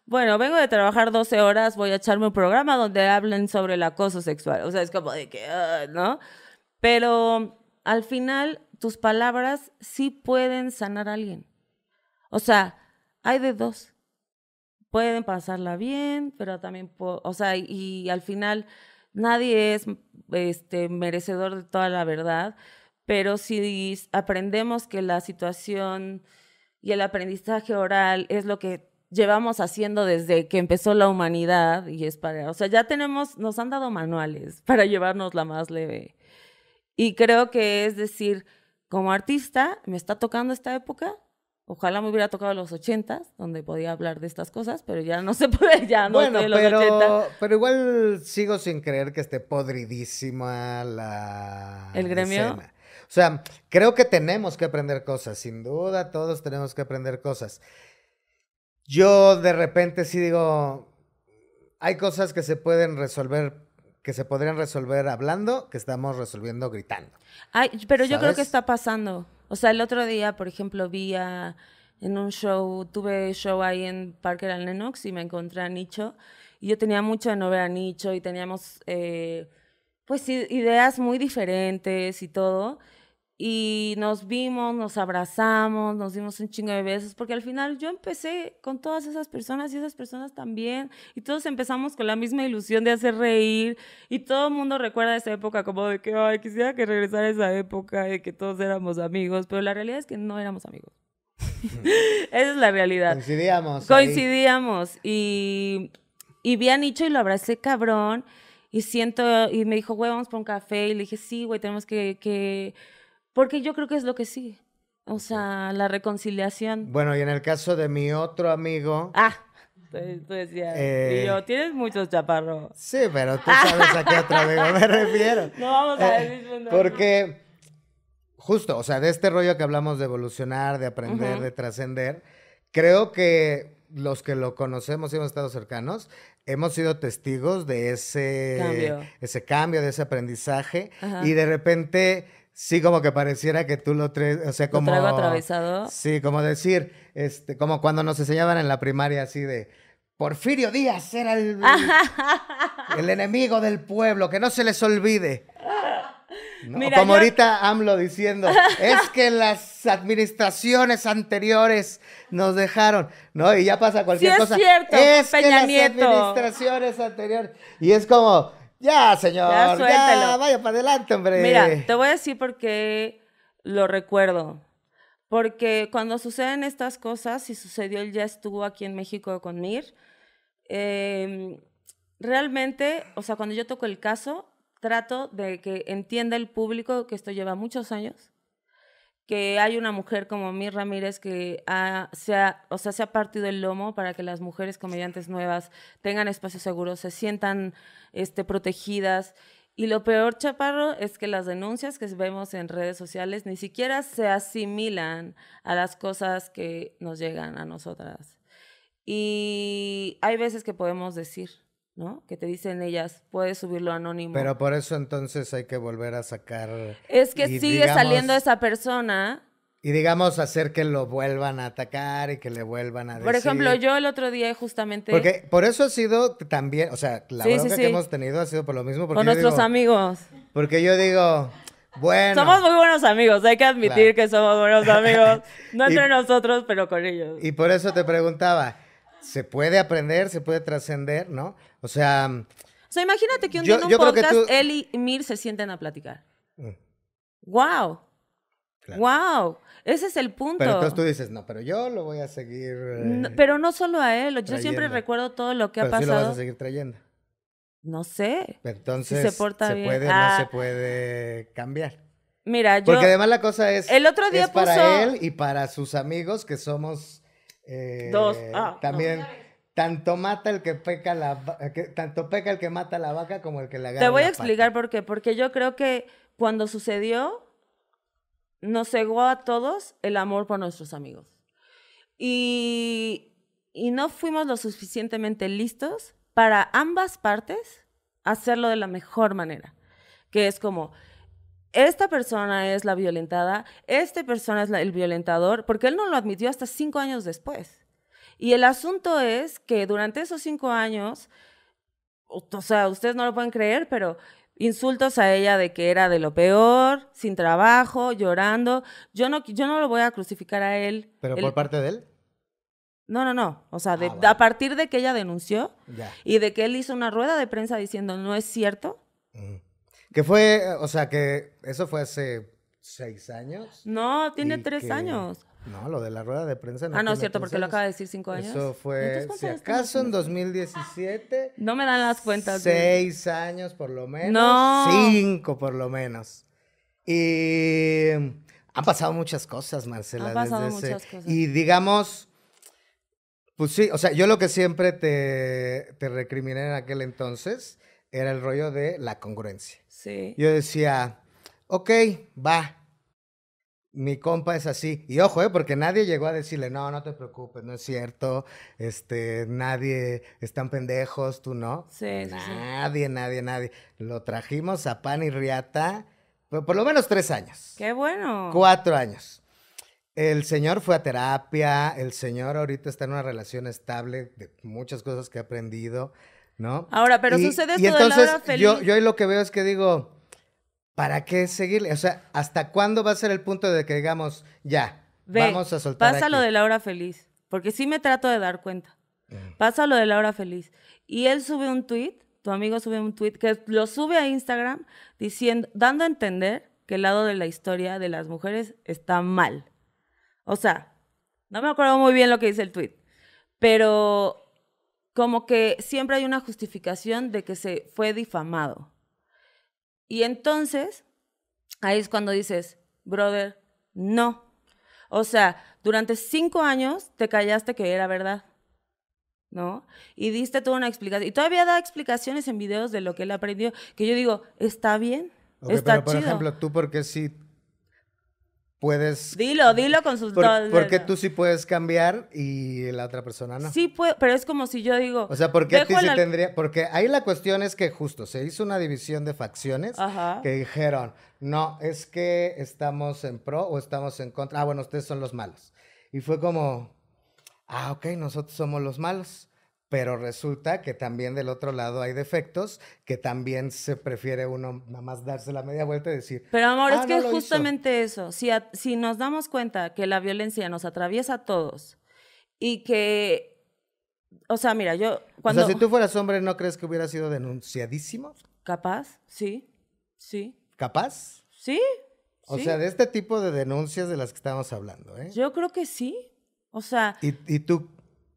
bueno, vengo de trabajar 12 horas, voy a echarme un programa donde hablen sobre el acoso sexual. O sea, es como de que, ah", ¿no? Pero al final tus palabras sí pueden sanar a alguien. O sea, hay de dos. Pueden pasarla bien, pero también, o sea, y al final nadie es este, merecedor de toda la verdad, pero si aprendemos que la situación y el aprendizaje oral es lo que llevamos haciendo desde que empezó la humanidad y es para, o sea, ya tenemos, nos han dado manuales para llevarnos la más leve. Y creo que es decir, como artista, me está tocando esta época, Ojalá me hubiera tocado los ochentas, donde podía hablar de estas cosas, pero ya no se puede, ya no bueno, en los pero, Pero igual sigo sin creer que esté podridísima la. ¿El gremio? O sea, creo que tenemos que aprender cosas, sin duda, todos tenemos que aprender cosas. Yo de repente sí digo, hay cosas que se pueden resolver que se podrían resolver hablando, que estamos resolviendo gritando. Ay, pero yo creo que está pasando. O sea, el otro día, por ejemplo, vi en un show, tuve show ahí en Parker and Lennox y me encontré a Nicho. Y yo tenía mucho de no ver a Nicho y teníamos, eh, pues, ideas muy diferentes y todo y nos vimos, nos abrazamos, nos dimos un chingo de besos, porque al final yo empecé con todas esas personas y esas personas también, y todos empezamos con la misma ilusión de hacer reír, y todo el mundo recuerda esa época como de que, ay, quisiera que regresara esa época de que todos éramos amigos, pero la realidad es que no éramos amigos. esa es la realidad. Coincidíamos. Coincidíamos, y, y vi a Nicho y lo abracé cabrón, y siento, y me dijo, güey, vamos por un café, y le dije, sí, güey, tenemos que porque yo creo que es lo que sí. O sea, la reconciliación. Bueno, y en el caso de mi otro amigo. Ah, tú decías. Y yo, eh, tienes muchos chaparros. Sí, pero tú sabes a qué otro amigo me refiero. No vamos a eh, decirlo. Porque, justo, o sea, de este rollo que hablamos de evolucionar, de aprender, de trascender, creo que los que lo conocemos y hemos estado cercanos, hemos sido testigos de ese cambio, ese cambio de ese aprendizaje. Y de repente Sí, como que pareciera que tú lo traes, o sea, como... traigo atravesado? Sí, como decir, este, como cuando nos enseñaban en la primaria así de... Porfirio Díaz era el, el enemigo del pueblo, que no se les olvide. como ahorita AMLO diciendo, es que las administraciones anteriores nos dejaron, ¿no? Y ya pasa cualquier sí, cosa. Es cierto, es que las administraciones anteriores. Y es como, ya, señor. Ya, vaya para adelante, hombre. Mira, te voy a decir por qué lo recuerdo. Porque cuando suceden estas cosas, y sucedió, él ya estuvo aquí en México con Mir, em, realmente, o sea, cuando yo toco el caso, trato de que entienda el público que esto lleva muchos años que hay una mujer como Mir Ramírez que se, ha, o sea, se partido el lomo para que las mujeres comediantes nuevas tengan espacios seguros, se sientan este, protegidas. Y lo peor, Chaparro, es que las denuncias que vemos en redes sociales ni siquiera se asimilan a las cosas que nos llegan a nosotras. Y hay veces que podemos decir, ¿no? Que te dicen ellas, puedes subirlo anónimo. Pero por eso entonces hay que volver a sacar. Es que sigue saliendo esa persona. Y digamos, hacer que lo vuelvan a atacar y que le vuelvan a decir. Por ejemplo, yo el otro día justamente. Porque por eso ha sido también, o sea, la bronca que hemos tenido ha sido por lo mismo. Con nuestros amigos. Porque yo digo. Bueno. Somos muy buenos amigos, hay que admitir que somos buenos amigos, no entre nosotros, pero con ellos. Y por eso te preguntaba, se puede aprender, se puede trascender, ¿no? O sea... O sea, imagínate que un día en un podcast él y Mir se sienten a platicar. Mm. ¡Guau! ¡Wow! ¡Wow! Ese es el punto. Pero entonces tú dices, no, pero yo lo voy a seguir. Eh, pero no solo a él, yo siempre recuerdo todo lo que ha pasado. vas a seguir trayendo. No sé. entonces, se, puede no ah. se puede cambiar. Mira, yo. Porque además la cosa es. El otro día para él y para sus amigos que somos Dos. Eh, ah, también. Tanto mata el que peca la tanto peca el que mata la vaca como el que la gana. Te voy a explicar por qué, porque yo creo que cuando sucedió nos cegó a todos el amor por nuestros amigos. Y, y no fuimos lo suficientemente listos para ambas partes hacerlo de la mejor manera, que es como esta persona es la violentada, este persona es el violentador, porque él no lo admitió hasta cinco años después. Y el asunto es que durante esos cinco años, o sea, ustedes no lo pueden creer, pero insultos a ella de que era de lo peor, sin trabajo, llorando. Yo no, yo no lo voy a crucificar a él. ¿Pero por parte de él? No, no, no. O sea, ah, a partir de que ella denunció y de que él hizo una rueda de prensa diciendo no es cierto, que fue, o sea, que eso fue hace seis años. No, tiene tres años. No, lo de la rueda de prensa. No ah, no, es cierto, porque lo acaba de decir cinco años. Eso fue, si acaso en 2017. No me dan las cuentas. Seis años por lo menos. No. Cinco por lo menos. Y han pasado muchas cosas, Marcela. Han pasado muchas cosas. Y digamos, pues sí, o sea, yo lo que siempre te, te recriminé en aquel entonces era el rollo de la congruencia. Yo decía, ok, va. Mi compa es así. Y ojo, ¿eh? porque nadie llegó a decirle, no, no te preocupes, no es cierto. Este, nadie, están pendejos, tú no. Nadie, nadie, nadie. Lo trajimos a Pan y Riata, por, por lo menos tres años. Qué bueno. Cuatro años. El señor fue a terapia, el señor ahorita está en una relación estable de muchas cosas que ha aprendido. ¿no? Ahora, pero sucede esto entonces, de Laura Feliz. Yo, yo ahí lo que veo es que digo, ¿para qué seguirle? O sea, ¿hasta cuándo va a ser el punto de que digamos, ya, vamos a soltar? Pasa lo de Laura Feliz, porque sí me trato de dar cuenta. Mm. Pasa lo de Laura Feliz. Y él sube un tweet, tu amigo sube un tweet, que lo sube a Instagram diciendo, dando a entender que el lado de la historia de las mujeres está mal. O sea, no me acuerdo muy bien lo que dice el tweet, pero como que siempre hay una justificación de que se fue difamado. Y entonces, ahí es cuando dices, brother, no. O sea, durante cinco años te callaste que era verdad, ¿no? Y diste toda una explicación. Y todavía da explicaciones en videos de lo que él aprendió, que yo digo, está bien, está pero, Por ejemplo, tú porque sí puedes. Dilo, dilo con sus Porque tú sí puedes cambiar y la otra persona no. Sí, pero es como si yo digo. O sea, porque a ti sí tendría. Porque ahí la cuestión es que justo se hizo una división de facciones que dijeron: no, es que estamos en pro o estamos en contra. Ah, bueno, ustedes son los malos. Y fue como: ah, ok, nosotros somos los malos pero resulta que también del otro lado hay defectos que también se prefiere uno nada más darse la media vuelta y decir. Pero amor, es ah, que es justamente eso, si, si nos damos cuenta que la violencia nos atraviesa a todos y que, o sea, mira, yo cuando... O sea, si tú fueras hombre, ¿no crees que hubiera sido denunciadísimo? Capaz, sí, sí. ¿Capaz? Sí. O sea, de este tipo de denuncias de las que estamos hablando, ¿eh? Yo creo que sí. O sea... ¿Y, y tú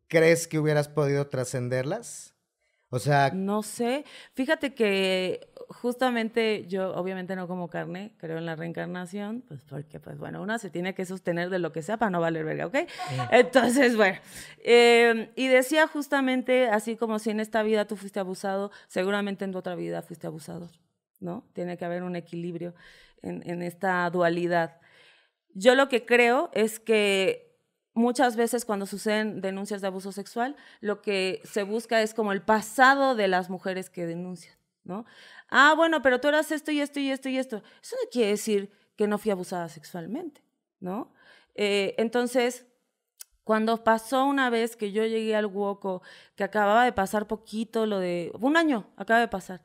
¿crees que hubieras podido trascenderlas? O sea... No sé. Fíjate que justamente yo obviamente no como carne, creo en la reencarnación, pues porque pues bueno, uno se tiene que sostener de lo que sea para no valer verga, ¿ok? Eh. Entonces, bueno, em, y decía justamente, así como si en esta vida tú fuiste abusado, seguramente en tu otra vida fuiste abusado, ¿no? Tiene que haber un equilibrio en, en esta dualidad. Yo lo que creo es que muchas veces cuando suceden denuncias de abuso sexual, lo que se busca es como el pasado de las mujeres que denuncian, ¿no? Ah, bueno, pero tú eras esto y esto y esto y esto. Eso no quiere decir que no fui abusada sexualmente, ¿no? Eh, entonces, cuando pasó una vez que yo llegué al hueco que acababa de pasar poquito, lo de un año acaba de pasar,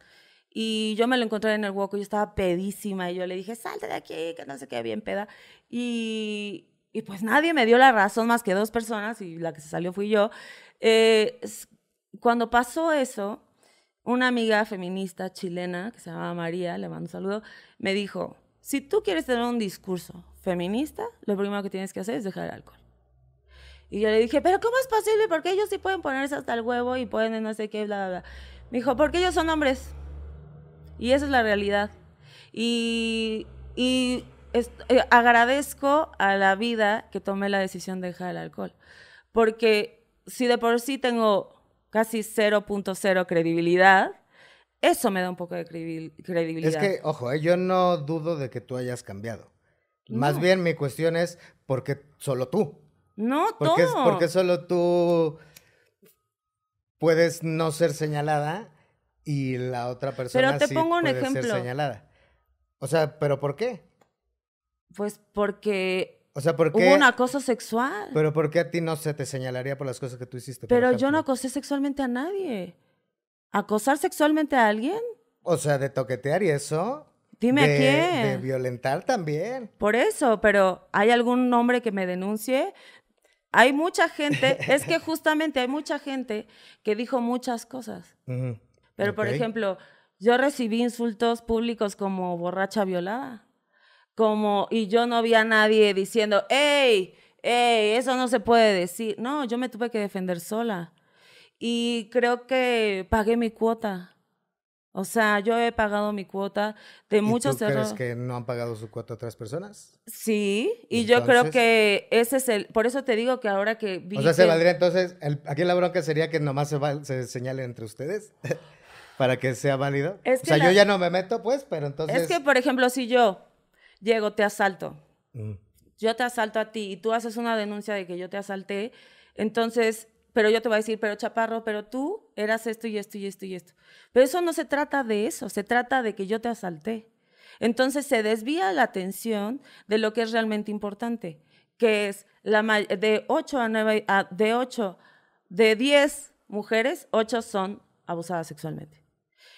y yo me lo encontré en el hueco yo estaba pedísima y yo le dije, salte de aquí, que no se quede bien peda. Y, y pues nadie me dio la razón más que dos personas y la que se salió fui yo. Eh, cuando pasó eso, una amiga feminista chilena que se llamaba María, le mando un saludo, me dijo, si tú quieres tener un discurso feminista, lo primero que tienes que hacer es dejar el alcohol. Y yo le dije, pero ¿cómo es posible? Porque ellos sí pueden ponerse hasta el huevo y pueden no sé qué, bla, bla, bla. Me dijo, porque ellos son hombres. Y esa es la realidad. Y, y eh, agradezco a la vida que tomé la decisión de dejar el alcohol, porque si de por sí tengo casi 0.0 credibilidad, eso me da un poco de credibilidad. Es que, ojo, eh, yo no dudo de que tú hayas cambiado. Más bien mi cuestión es, ¿por qué solo tú? No, porque, todo. Porque solo tú puedes no ser señalada y la otra persona pero te pongo un ejemplo. O sea, ¿pero por qué? Pues porque Hubo un acoso sexual. Pero ¿por qué a ti no se te señalaría por las cosas que tú hiciste? Pero yo no acosé sexualmente a nadie. ¿Acosar sexualmente a alguien? O sea, de toquetear y eso. Dime a quién. De violentar también. Por eso, pero ¿hay algún nombre que me denuncie? Hay mucha gente, es que justamente hay mucha gente que dijo muchas cosas. Pero, por ejemplo, yo recibí insultos públicos como borracha violada como, y yo no vi a nadie diciendo, hey, ¡Ey! eso no se puede decir. No, yo me tuve que defender sola. Y creo que pagué mi cuota. O sea, yo he pagado mi cuota de muchos tú crees que no han pagado su cuota otras personas? Sí, y yo creo que ese es el. Por eso te digo que ahora que. o sea, se valdría entonces. aquí la bronca sería que nomás se, se señale entre ustedes para que sea válido. o sea, yo ya no me meto, pues, pero entonces. Es que, por ejemplo, si yo llego, te asalto. Mm. Yo te asalto a ti y tú haces una denuncia de que yo te asalté. Entonces, pero yo te voy a decir, pero chaparro, pero tú eras esto y esto y esto y esto. Pero eso no se trata de eso, se trata de que yo te asalté. Entonces se desvía la atención de lo que es realmente importante, que es la de 8 a 9 ah, de 8 de 10 mujeres, 8 son abusadas sexualmente.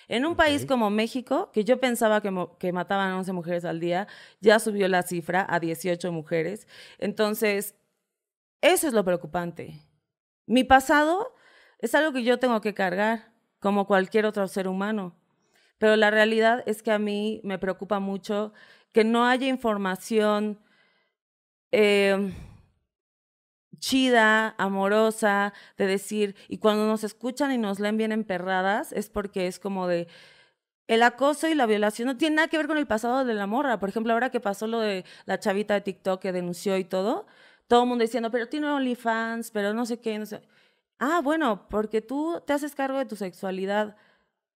En un país como México, que yo pensaba que, mataban mataban 11 mujeres al día, ya subió la cifra a 18 mujeres. Entonces, eso es lo preocupante. Mi pasado es algo que yo tengo que cargar, como cualquier otro ser humano. Pero la realidad es que a mí me preocupa mucho que no haya información. Em, chida, amorosa, de decir, y cuando nos escuchan y nos leen bien emperradas, es porque es como de, el acoso y la violación no tiene nada que ver con el pasado de la morra. Por ejemplo, ahora que pasó lo de la chavita de TikTok que denunció y todo, todo el mundo diciendo, pero tiene OnlyFans, pero no sé qué, no sé. Ah, bueno, porque tú te haces cargo de tu sexualidad.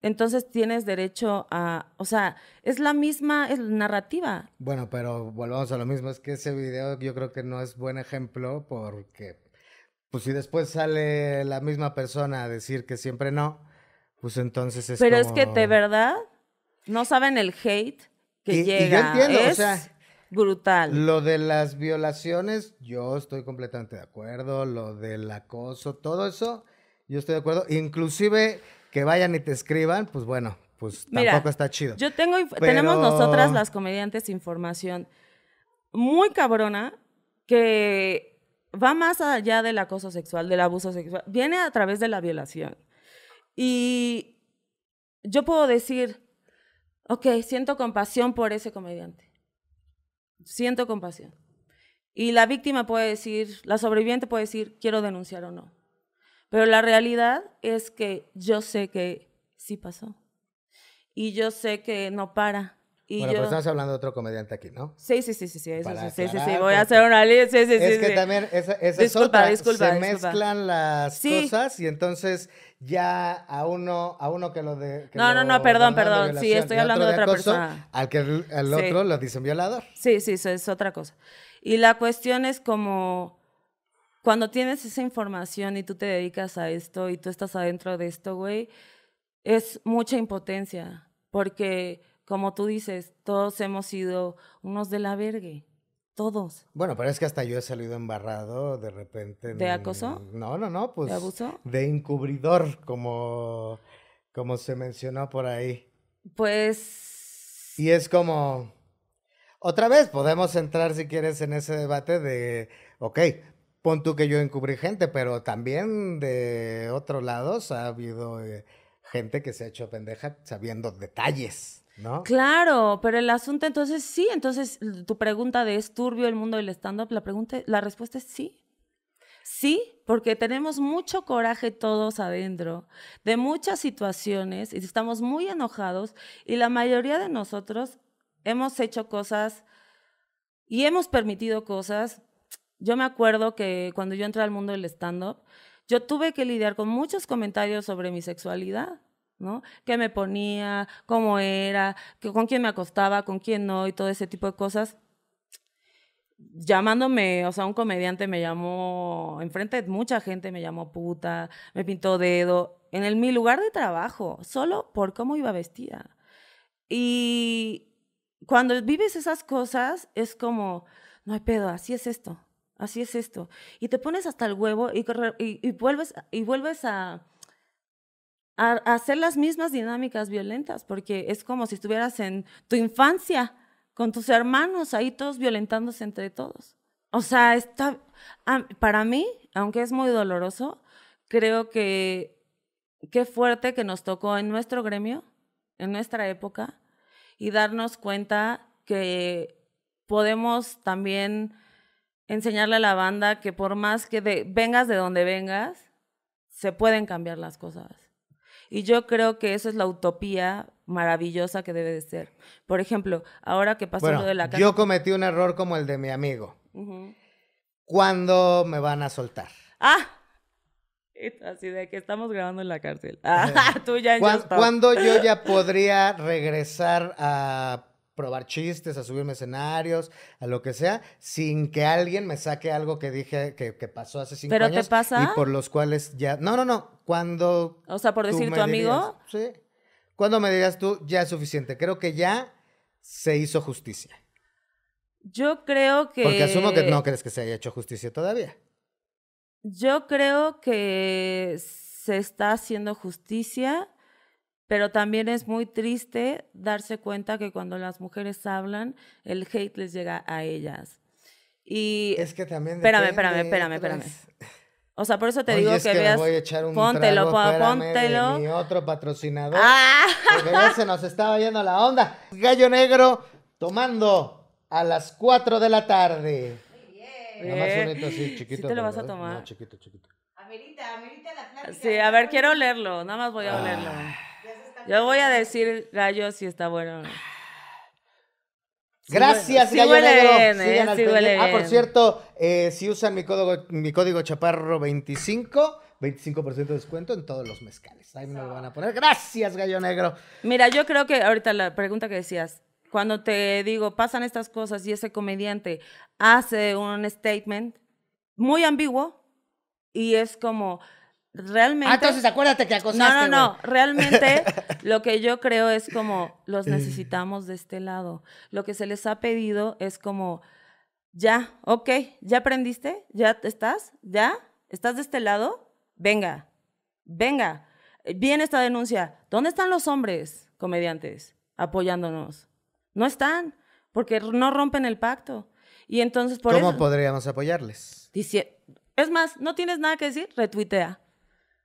Entonces tienes derecho a, o sea, es la misma es narrativa. Bueno, pero volvamos a lo mismo, es que ese video yo creo que no es buen ejemplo porque, pues si después sale la misma persona a decir que siempre no, pues entonces es... Pero es que de verdad no saben el hate que llega. Y yo entiendo, es... Brutal. Lo de las violaciones, yo estoy completamente de acuerdo. Lo del acoso, todo eso, yo estoy de acuerdo. Inclusive que vayan y te escriban, pues bueno, pues tampoco está chido. Yo tengo, tenemos nosotras las comediantes información muy cabrona que va más allá del acoso sexual, del abuso sexual, viene a través de la violación. Y yo puedo decir, ok, siento compasión por ese comediante. Siento compasión. Y la víctima puede decir, la sobreviviente puede decir, quiero denunciar o no. Pero la realidad es que yo sé que sí pasó. Y yo sé que no para. Y bueno, yo... pero estamos hablando de otro comediante aquí, ¿no? Sí, sí, sí, sí, sí, eso, sí, sí, sí, sí, voy a hacer una lista, sí, sí, es sí. Es que también esa, esa es otra, se mezclan las cosas y entonces ya a uno, a uno que lo de... Que no, no, no, perdón, perdón, sí, estoy hablando de, otra persona. Al que al otro lo dicen violador. Sí, sí, eso es otra cosa. Y la cuestión es como cuando tienes esa información y tú te dedicas a esto y tú estás adentro de esto, güey, es mucha impotencia, porque como tú dices, todos hemos sido unos de la vergue. Todos. Bueno, pero es que hasta yo he salido embarrado de repente. ¿De acosó? acoso? No, no, no, pues. ¿De De encubridor, como, como se mencionó por ahí. Pues. Y es como. Otra vez podemos entrar, si quieres, en ese debate de, ok, pon tú que yo encubrí gente, pero también de otros lados ha habido eh, gente que se ha hecho pendeja sabiendo detalles. ¿No? Claro, pero el asunto entonces sí, entonces tu pregunta de es turbio el mundo del stand-up, la, pregunta, la respuesta es sí. Sí, porque tenemos mucho coraje todos adentro de muchas situaciones y estamos muy enojados y la mayoría de nosotros hemos hecho cosas y hemos permitido cosas yo me acuerdo que cuando yo entré al mundo del stand-up, yo tuve que lidiar con muchos comentarios sobre mi sexualidad, ¿no? ¿Qué me ponía? ¿Cómo era? ¿Con quién me acostaba? ¿Con quién no? Y todo ese tipo de cosas. Llamándome, o sea, un comediante me llamó, enfrente de mucha gente me llamó puta, me pintó dedo, en el, mi lugar de trabajo, solo por cómo iba vestida. Y cuando vives esas cosas, es como, no hay pedo, así es esto, Así es esto. Y te pones hasta el huevo y, vuelves, y vuelves a, a, hacer las mismas dinámicas violentas, porque es como si estuvieras en tu infancia con tus hermanos ahí todos violentándose entre todos. O sea, está, para mí, aunque es muy doloroso, creo que qué fuerte que nos tocó en nuestro gremio, en nuestra época, y darnos cuenta que podemos también enseñarle a la banda que por más que vengas de donde vengas, se pueden cambiar las cosas. Y yo creo que eso es la utopía maravillosa que debe de ser. Por ejemplo, ahora que pasó lo de la cárcel... Yo cometí un error como el de mi amigo. ¿Cuándo me van a soltar? Ah, así de que estamos grabando en la cárcel. Ah, tú ya ¿Cuándo yo ya podría regresar a probar chistes, a subirme escenarios, a lo que sea, sin que alguien me saque algo que dije que, pasó hace cinco años. pasa? Y por los cuales ya... No, no, no. Cuando... O sea, por decir tu amigo. sí. Cuando me digas tú, ya es suficiente. Creo que ya se hizo justicia. Yo creo que... Porque asumo que no crees que se haya hecho justicia todavía. Yo creo que se está haciendo justicia pero también es muy triste darse cuenta que cuando las mujeres hablan, el hate les llega a ellas. Y es que también espérame, espérame, espérame, espérame. O sea, por eso te digo que, veas. Voy a echar un póntelo, póntelo. De mi otro patrocinador. Ah. Porque ya se nos estaba yendo la onda. Gallo negro tomando a las 4 de la tarde. Muy bien. Nada más bonito chiquito. ¿Sí te lo vas a tomar. No, chiquito, chiquito. Amerita, amerita la plática. Sí, a ver, quiero olerlo. Nada más voy a olerlo. Ah. Yo voy a decir, gallo, si está bueno o no. Gracias, Gallo Negro. ¿eh? Ah, por cierto, eh, si usan mi código, mi código chaparro 25, 25% de descuento en todos los mezcales. Ahí me lo van a poner. Gracias, Gallo Negro. Mira, yo creo que ahorita la pregunta que decías, cuando te digo, pasan estas cosas y ese comediante hace un statement muy ambiguo y es como, realmente. Ah, entonces acuérdate que acosaste. No, no, no. Realmente lo que yo creo es como los eh. necesitamos de este lado. Lo que se les ha pedido es como, ya, ok, ya aprendiste, ya estás, ya, estás de este lado, venga, venga. Viene esta denuncia. ¿Dónde están los hombres comediantes apoyándonos? No están, porque no rompen el pacto. Y entonces ¿Cómo podríamos apoyarles? es más, no tienes nada que decir, retuitea.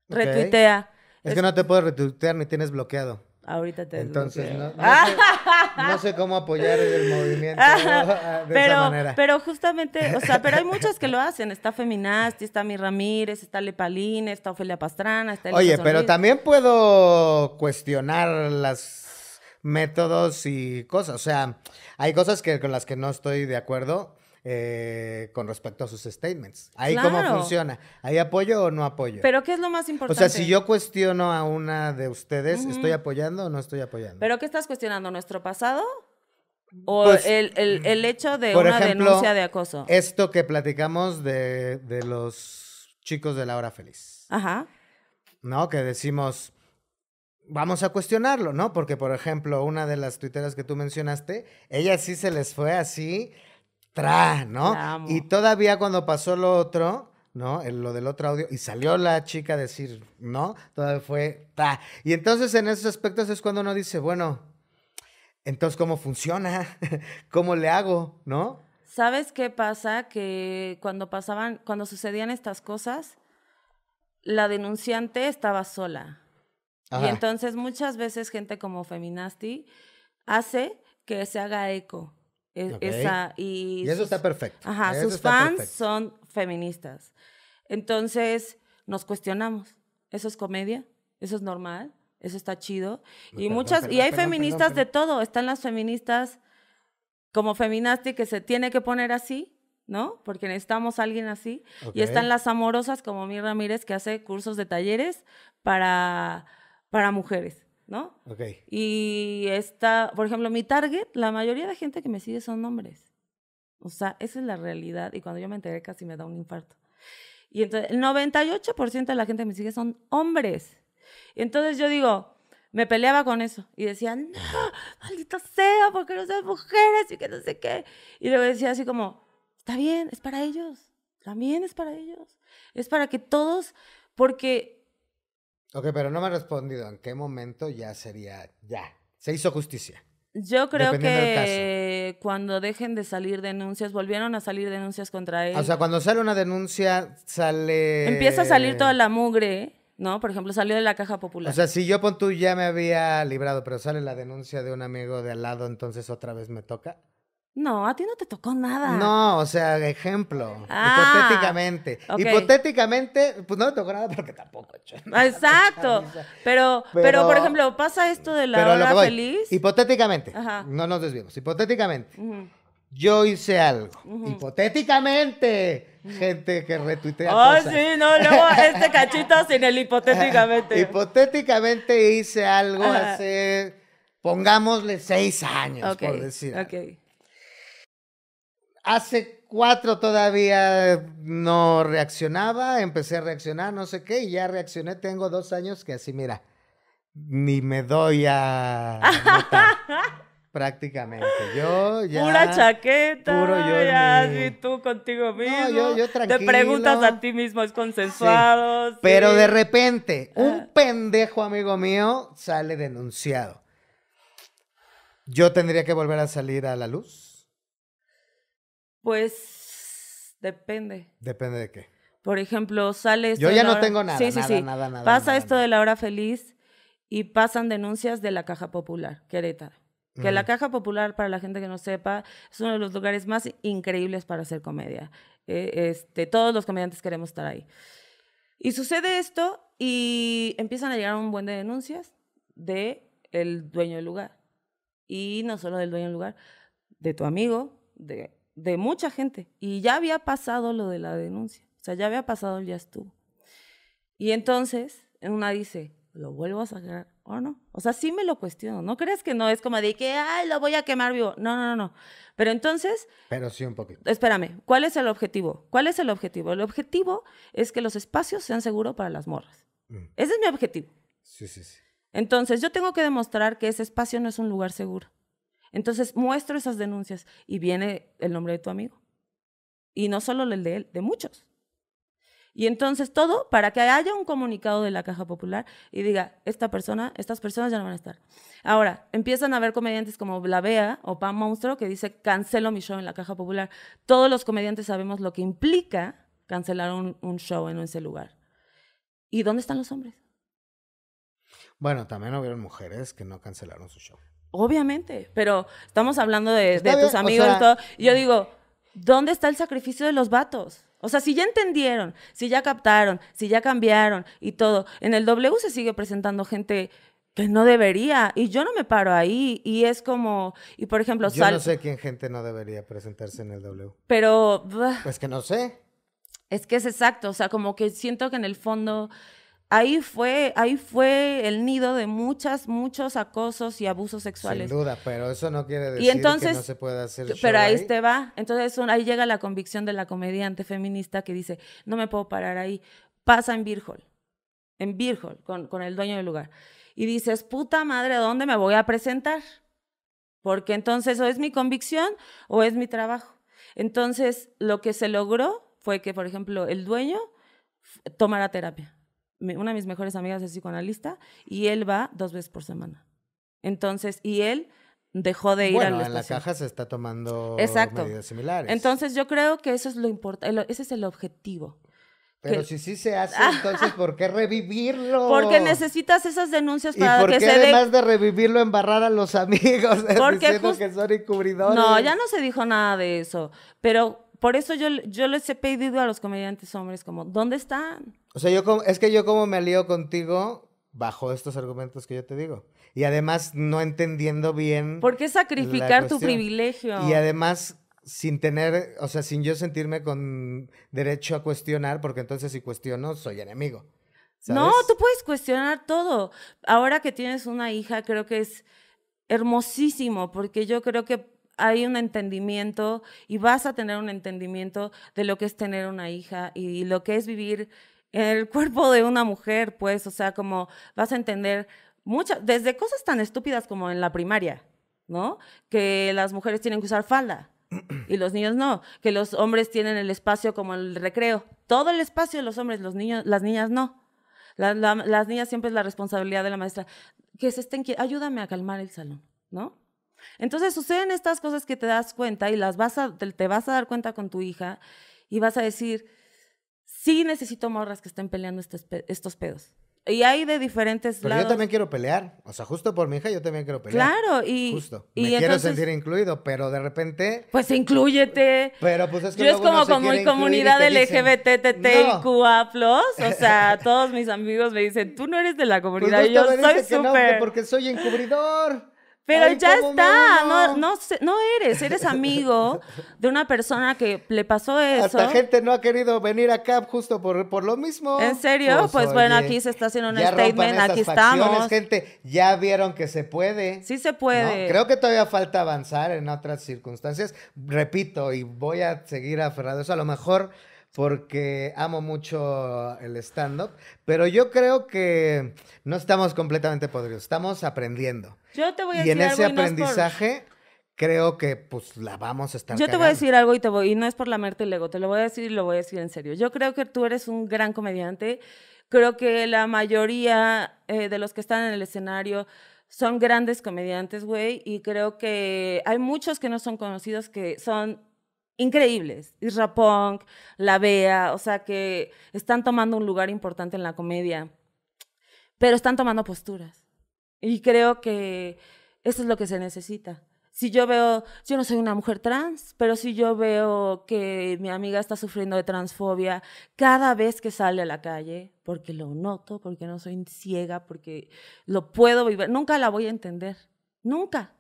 Retuitea. Es, que no te puedo retuitear ni tienes bloqueado. Ahorita te Entonces, no, sé, cómo apoyar el movimiento de pero, esa manera. Pero justamente, o sea, pero hay muchas que lo hacen. Está Feminasti, está Mi Ramírez, está Lepalín, está Ofelia Pastrana, está Oye, pero también puedo cuestionar los métodos y cosas. O sea, hay cosas que, con las que no estoy de acuerdo eh, con respecto a sus statements. Ahí cómo funciona. Hay apoyo o no apoyo? Pero ¿qué es lo más importante? O sea, si yo cuestiono a una de ustedes, ¿estoy apoyando o no estoy apoyando? ¿Pero qué estás cuestionando? ¿Nuestro pasado? O pues, mm, el, hecho de una denuncia de acoso. Esto que platicamos de, de los chicos de la hora feliz. Ajá. ¿No? Que decimos, vamos a cuestionarlo, ¿no? Porque, por ejemplo, una de las tuiteras que tú mencionaste, ella sí se les fue así tra, ¿no? Y todavía cuando pasó lo otro, ¿no? lo del otro audio, y salió la chica a decir, no, todavía fue ta. Y entonces en esos aspectos es cuando uno dice, bueno, entonces, ¿cómo funciona? ¿Cómo le hago? ¿No? ¿Sabes qué pasa? Que cuando pasaban, cuando sucedían estas cosas, la denunciante estaba sola. Y entonces muchas veces gente como Feminasti hace que se haga eco. E, esa, y, eso está perfecto. sus fans son feministas. Entonces, nos cuestionamos. ¿Eso es comedia? ¿Eso es normal? ¿Eso está chido? y muchas, y hay feministas de todo. Están las feministas como feminasti que se tiene que poner así, ¿no? Porque necesitamos alguien así. Y están las amorosas como Mir Ramírez que hace cursos de talleres para, para mujeres. ¿no? Ok. Y está, por ejemplo, mi target, la mayoría de gente que me sigue son hombres. O sea, esa es la realidad. Y cuando yo me enteré casi me da un infarto. Y entonces, el 98% de la gente que me sigue son hombres. Y entonces yo digo, me peleaba con eso. Y decía, no, maldito sea, porque no seas mujeres y que no sé qué. Y luego decía así como, está bien, es para ellos. También es para ellos. Es para que todos, porque Ok, pero no me ha respondido. ¿En qué momento ya sería ya? Se hizo justicia. Yo creo que cuando dejen de salir denuncias, volvieron a salir denuncias contra él. Ah, o sea, cuando sale una denuncia, sale. Empieza a salir toda la mugre, ¿no? Por ejemplo, salió de la caja popular. O sea, si yo pon ya me había librado, pero sale la denuncia de un amigo de al lado, entonces otra vez me toca. No, a ti no te tocó nada. No, o sea, ejemplo, ah, hipotéticamente. Hipotéticamente, pues no me tocó nada porque tampoco he hecho Exacto. Pero, pero, por ejemplo, pasa esto de la hora feliz. Hipotéticamente, Ajá. no nos desviemos, hipotéticamente, yo hice algo. Hipotéticamente, gente que retuitea oh, sí, no, luego este cachito sin el hipotéticamente. hipotéticamente hice algo hace, pongámosle seis años, por decir. Ok, hace cuatro todavía no reaccionaba, empecé a reaccionar, no sé qué, y ya reaccioné, tengo dos años que así, mira, ni me doy a... prácticamente. Yo ya. Pura chaqueta. Puro tú contigo mismo. Te preguntas a ti mismo, es consensuado. Pero de repente, ah. un pendejo amigo mío sale denunciado. Yo tendría que volver a salir a la luz. Pues depende. Depende de qué. Por ejemplo, sale esto Yo ya no tengo nada, sí, sí, nada, sí. Pasa esto de la hora feliz y pasan denuncias de la Caja Popular, Querétaro. Que la Caja Popular, para la gente que no sepa, es uno de los lugares más increíbles para hacer comedia. E, este, todos los comediantes queremos estar ahí. Y sucede esto y empiezan a llegar un buen de denuncias de el dueño del lugar. Y no solo del dueño del lugar, de tu amigo, de de mucha gente. Y ya había pasado lo de la denuncia. O sea, ya había pasado, ya estuvo. Y entonces una dice, ¿lo vuelvo a sacar o no? O sea, sí me lo cuestiono. ¿No crees que no es como de que, ay, lo voy a quemar vivo? No, no, no. Pero entonces... Pero sí un poquito. Espérame, ¿cuál es el objetivo? ¿Cuál es el objetivo? El objetivo es que los espacios sean seguros para las morras. Mm. Ese es mi objetivo. Sí, sí, sí. Entonces, yo tengo que demostrar que ese espacio no es un lugar seguro. Entonces muestro esas denuncias y viene el nombre de tu amigo. Y no solo el de él, de muchos. Y entonces todo para que haya un comunicado de la Caja Popular y diga, esta persona, estas personas ya no van a estar. Ahora, empiezan a haber comediantes como La o Pan Monstruo que dice, cancelo mi show en la Caja Popular. Todos los comediantes sabemos lo que implica cancelar un, un show en ese lugar. ¿Y dónde están los hombres? Bueno, también hubieron mujeres que no cancelaron su show. Obviamente, pero estamos hablando de, tus amigos y todo. yo mm. digo, ¿dónde está el sacrificio de los vatos? O sea, si ya entendieron, si ya captaron, si ya cambiaron y todo, en el W se sigue presentando gente que no debería y yo no me paro ahí y es como y por ejemplo yo no sé quién gente no debería presentarse en el W pero pues que no sé es que es exacto o sea como que siento que en el fondo ahí fue, ahí fue el nido de muchas, muchos acosos y abusos sexuales. Sin duda, pero eso no quiere decir que no se pueda hacer. pero ahí, te va. Entonces ahí llega la convicción de la comediante feminista que dice, no me puedo parar ahí. Pasa en Virgol, en Virgol, con, con el dueño del lugar. Y dices, puta madre, ¿dónde me voy a presentar? Porque entonces o es mi convicción o es mi trabajo. Entonces, lo que se logró fue que, por ejemplo, el dueño tomara terapia una de mis mejores amigas es psicoanalista y él va dos veces por semana. Entonces, y él dejó de ir a en la caja se está tomando medidas similares. Entonces, yo creo que eso es lo importante, ese es el objetivo. Pero si sí se hace, entonces, ¿por qué revivirlo? Porque necesitas esas denuncias para ¿Y además de... revivirlo, embarrar a los amigos Porque diciendo que son No, ya no se dijo nada de eso. Pero por eso yo, yo les he pedido a los comediantes hombres como, ¿dónde están? O sea, yo es que yo como me lío contigo bajo estos argumentos que yo te digo. Y además no entendiendo bien. ¿Por qué sacrificar tu privilegio? Y además sin tener, o sea, sin yo sentirme con derecho a cuestionar, porque entonces si cuestiono soy enemigo. No, tú puedes cuestionar todo. Ahora que tienes una hija, creo que es hermosísimo, porque yo creo que hay un entendimiento y vas a tener un entendimiento de lo que es tener una hija y lo que es vivir el cuerpo de una mujer, pues, o sea, como vas a entender muchas, desde cosas tan estúpidas como en la primaria, ¿no? Que las mujeres tienen que usar falda y los niños no, que los hombres tienen el espacio como el recreo, todo el espacio de los hombres, los niños, las niñas no. las niñas siempre es la responsabilidad de la maestra, que se estén, ayúdame a calmar el salón, ¿no? Entonces suceden estas cosas que te das cuenta y las vas a, te vas a dar cuenta con tu hija y vas a decir, sí necesito morras que estén peleando estos, pedos. Y hay de diferentes Pero yo también quiero pelear. O sea, justo por mi hija, yo también quiero pelear. Claro, y. Y quiero sentir incluido, pero de repente. Pues incluyete. Pero pues es que. Yo es como, como comunidad del O sea, todos mis amigos me dicen, tú no eres de la pues comunidad. yo soy súper. porque soy encubridor. Pero ya está, no, no, eres, eres amigo de una persona que le pasó eso. Hasta gente no ha querido venir acá justo por, por lo mismo. ¿En serio? Pues, pues bueno, aquí se está haciendo un statement, aquí facciones, estamos. gente, ya vieron que se puede. Sí se puede. Creo que todavía falta avanzar en otras circunstancias. Repito, y voy a seguir aferrado a eso, a lo mejor porque amo mucho el stand-up, pero yo creo que no estamos completamente podridos, estamos aprendiendo. Yo te voy a y en ese aprendizaje creo que pues la vamos a estar. Yo te voy a decir algo y, te voy, y no es por lamerte el ego, te lo voy a decir y lo voy a decir en serio. Yo creo que tú eres un gran comediante, creo que la mayoría eh, de los que están en el escenario son grandes comediantes, güey, y creo que hay muchos que no son conocidos que son increíbles. Isra Punk, La Bea, o sea, que están tomando un lugar importante en la comedia, pero están tomando posturas. Y creo que eso es lo que se necesita. Si yo veo, yo no soy una mujer trans, pero si yo veo que mi amiga está sufriendo de transfobia cada vez que sale a la calle, porque lo noto, porque no soy ciega, porque lo puedo vivir, nunca la voy a entender, nunca,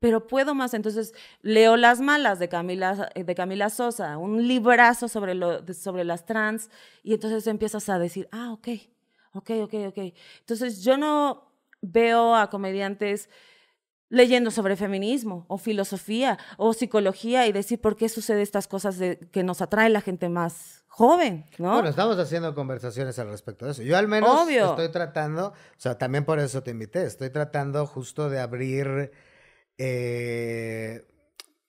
pero puedo más. Entonces leo Las Malas de Camila, eh, de Camila Sosa, un librazo sobre, lo, sobre las trans, y entonces empiezas a decir, ah, ok, ok, ok, ok. Entonces yo no veo a comediantes leyendo sobre feminismo o filosofía o psicología y decir por qué sucede estas cosas de, que nos atrae la gente más joven, ¿no? Bueno, estamos haciendo conversaciones al respecto de eso. Yo al menos estoy tratando, o sea, también por eso te invité, estoy tratando justo de abrir eh,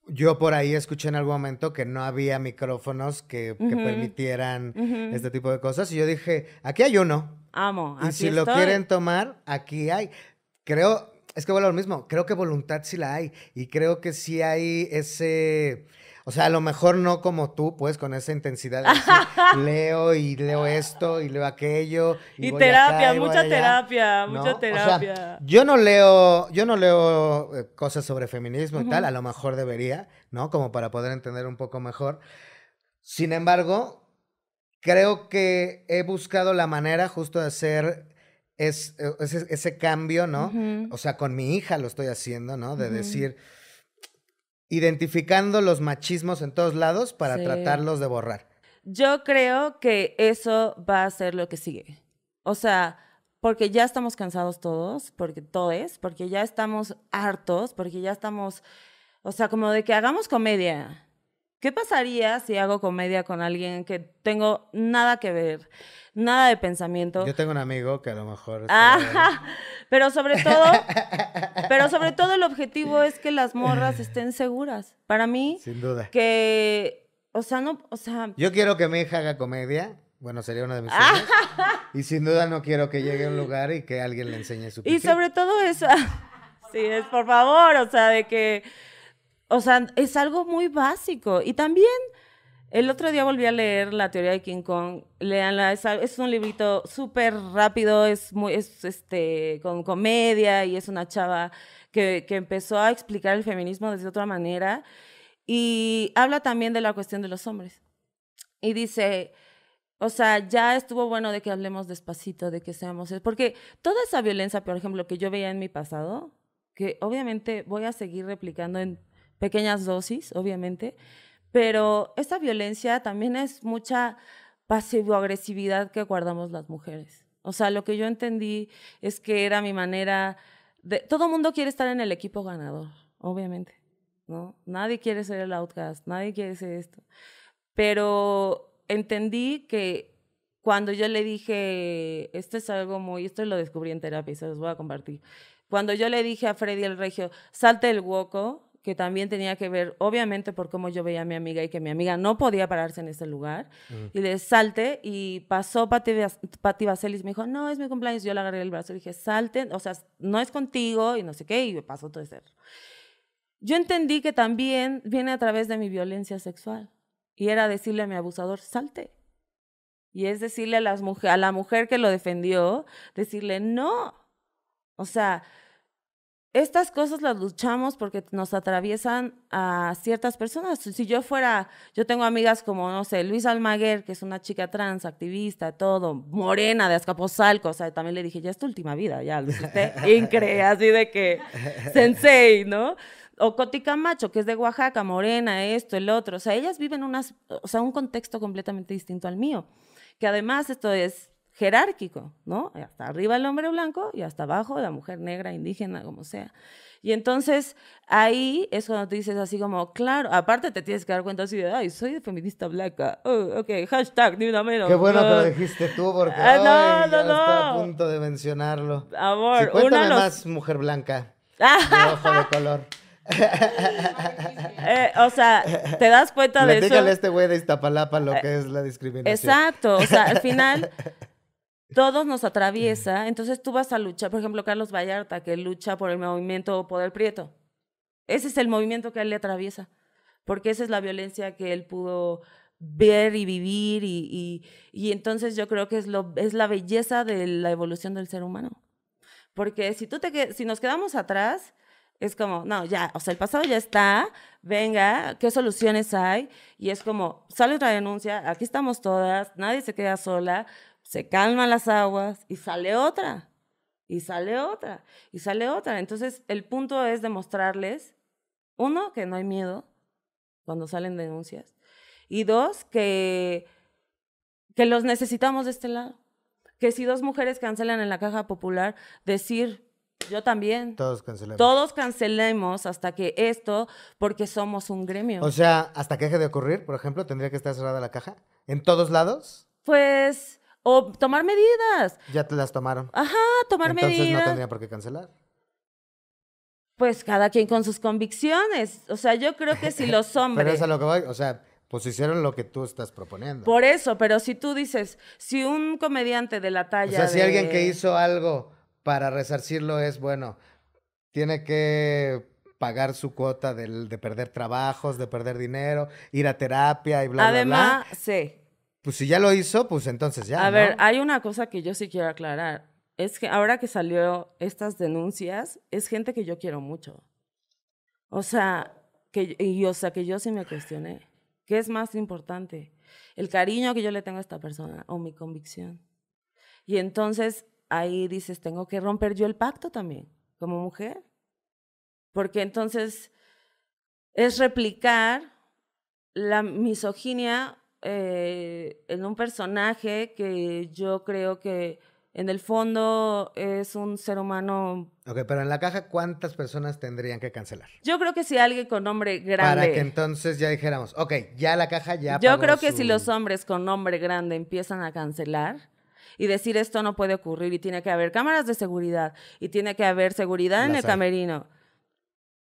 yo por ahí escuché en algún momento que no había micrófonos que, permitieran este tipo de cosas. Y yo dije, aquí hay uno. Amo. Y si lo quieren tomar, aquí hay. Creo, es que vuelvo a lo mismo, creo que voluntad sí la hay. Y creo que sí hay ese o sea, a lo mejor no como tú, pues, con esa intensidad. leo y leo esto y leo aquello. Y, terapia, mucha terapia, mucha terapia. yo no leo, yo no leo eh, cosas sobre feminismo y tal, a lo mejor debería, ¿no? Como para poder entender un poco mejor. Sin embargo, creo que he buscado la manera justo de hacer eh, ese, cambio, ¿no? O sea, con mi hija lo estoy haciendo, ¿no? De decir identificando los machismos en todos lados para tratarlos de borrar. Yo creo que eso va a ser lo que sigue. O sea, porque ya estamos cansados todos, porque es, porque ya estamos hartos, porque ya estamos, o sea, como de que hagamos comedia. ¿Qué pasaría si hago comedia con alguien que tengo nada que ver, nada de pensamiento? Yo tengo un amigo que a lo mejor... Ah, pero sobre todo, pero sobre todo el objetivo es que las morras estén seguras. Para mí, sin duda. Que, o sea, no, o sea... Yo quiero que mi hija haga comedia. Bueno, sería una de mis sueños. y sin duda no quiero que llegue a un lugar y que alguien le enseñe su. Y sobre todo eso, sí, es por favor, o sea, de que o sea, es algo muy básico. Y también, el otro día volví a leer La teoría de King Kong. Leanla, es, es un librito súper rápido, es muy, es, este, con comedia y es una chava que, que empezó a explicar el feminismo desde otra manera. Y habla también de la cuestión de los hombres. Y dice, o sea, ya estuvo bueno de que hablemos despacito, de que seamos... Porque toda esa violencia, por ejemplo, que yo veía en mi pasado, que obviamente voy a seguir replicando en pequeñas dosis, obviamente, pero esta violencia también es mucha pasivo-agresividad que guardamos las mujeres. O sea, lo que yo entendí es que era mi manera de... Todo mundo quiere estar en el equipo ganador, obviamente, ¿no? Nadie quiere ser el outcast, nadie quiere ser esto. Pero entendí que cuando yo le dije, esto es algo muy, esto lo descubrí en terapia, se los voy a compartir. Cuando yo le dije a Freddy el Regio, salte el hueco, que también tenía que ver, obviamente, por cómo yo veía a mi amiga y que mi amiga no podía pararse en ese lugar. Mm. Y le salte y pasó Pati, Pati Vaselis, me dijo, no, es mi cumpleaños. Yo le agarré el brazo y dije, salte, o sea, no es contigo y no sé qué, y me pasó todo ese. Yo entendí que también viene a través de mi violencia sexual. Y era decirle a mi abusador, salte. Y es decirle a, las a la mujer que lo defendió, decirle, no. O sea, estas cosas las luchamos porque nos atraviesan a ciertas personas. Si yo fuera, yo tengo amigas como, no sé, Luisa Almaguer, que es una chica trans, activista, todo, morena, de Azcapotzalco, o sea, también le dije, ya es tu última vida, ya, Luis, increíble, así de que, sensei, ¿no? O Macho, que es de Oaxaca, morena, esto, el otro, o sea, ellas viven unas, o sea, un contexto completamente distinto al mío, que además esto es jerárquico, ¿no? Hasta arriba el hombre blanco y hasta abajo la mujer negra, indígena, como sea. Y entonces ahí es cuando te dices así como, claro, aparte te tienes que dar cuenta así de, ay, soy de feminista blanca, oh, ok, hashtag, ni una menos. Qué bueno que lo ah, dijiste tú porque ah, no, no, no. a punto de mencionarlo. Amor, cuéntame una más, mujer blanca, de ojo de color. Eh, o sea, te das cuenta de eso. a este güey de Iztapalapa lo que es la discriminación. Exacto, o sea, al final todos nos atraviesa, entonces tú vas a luchar, por ejemplo, Carlos Vallarta, que lucha por el movimiento Poder Prieto. Ese es el movimiento que a él le atraviesa, porque esa es la violencia que él pudo ver y vivir y, y, entonces yo creo que es, lo, es la belleza de la evolución del ser humano. Porque si, tú te, si nos quedamos atrás, es como, no, ya, o sea, el pasado ya está, venga, ¿qué soluciones hay? Y es como, sale otra denuncia, aquí estamos todas, nadie se queda sola, se calman las aguas y sale otra, y sale otra, y sale otra. Entonces, el punto es demostrarles, uno, que no hay miedo cuando salen denuncias, y dos, que, que los necesitamos de este lado. Que si dos mujeres cancelan en la caja popular, decir, yo también. Todos cancelemos. Todos cancelemos hasta que esto, porque somos un gremio. O sea, hasta que deje de ocurrir, por ejemplo, tendría que estar cerrada la caja. ¿En todos lados? Pues o tomar medidas. Ya te las tomaron. Ajá, tomar medidas. Entonces no tendría por qué cancelar. Pues cada quien con sus convicciones. O sea, yo creo que si los hombres. pero es a lo que voy. O sea, pues hicieron lo que tú estás proponiendo. Por eso, pero si tú dices, si un comediante de la talla. O sea, si alguien que hizo algo para resarcirlo es bueno, tiene que pagar su cuota de, perder trabajos, de perder dinero, ir a terapia y bla, bla, bla. Además, sí. Pues si ya lo hizo, pues entonces ya. A ver, hay una cosa que yo sí quiero aclarar. Es que ahora que salió estas denuncias, es gente que yo quiero mucho. O sea, que, y, o sea, que yo sí me cuestioné. ¿Qué es más importante? ¿El cariño que yo le tengo a esta persona o mi convicción? Y entonces ahí dices, tengo que romper yo el pacto también, como mujer. Porque entonces es replicar la misoginia eh, en un personaje que yo creo que en el fondo es un ser humano. Ok, pero en la caja, ¿cuántas personas tendrían que cancelar? Yo creo que si alguien con nombre grande. Para que entonces ya dijéramos, ok, ya la caja ya. Yo creo que si los hombres con nombre grande empiezan a cancelar y decir esto no puede ocurrir y tiene que haber cámaras de seguridad y tiene que haber seguridad en el camerino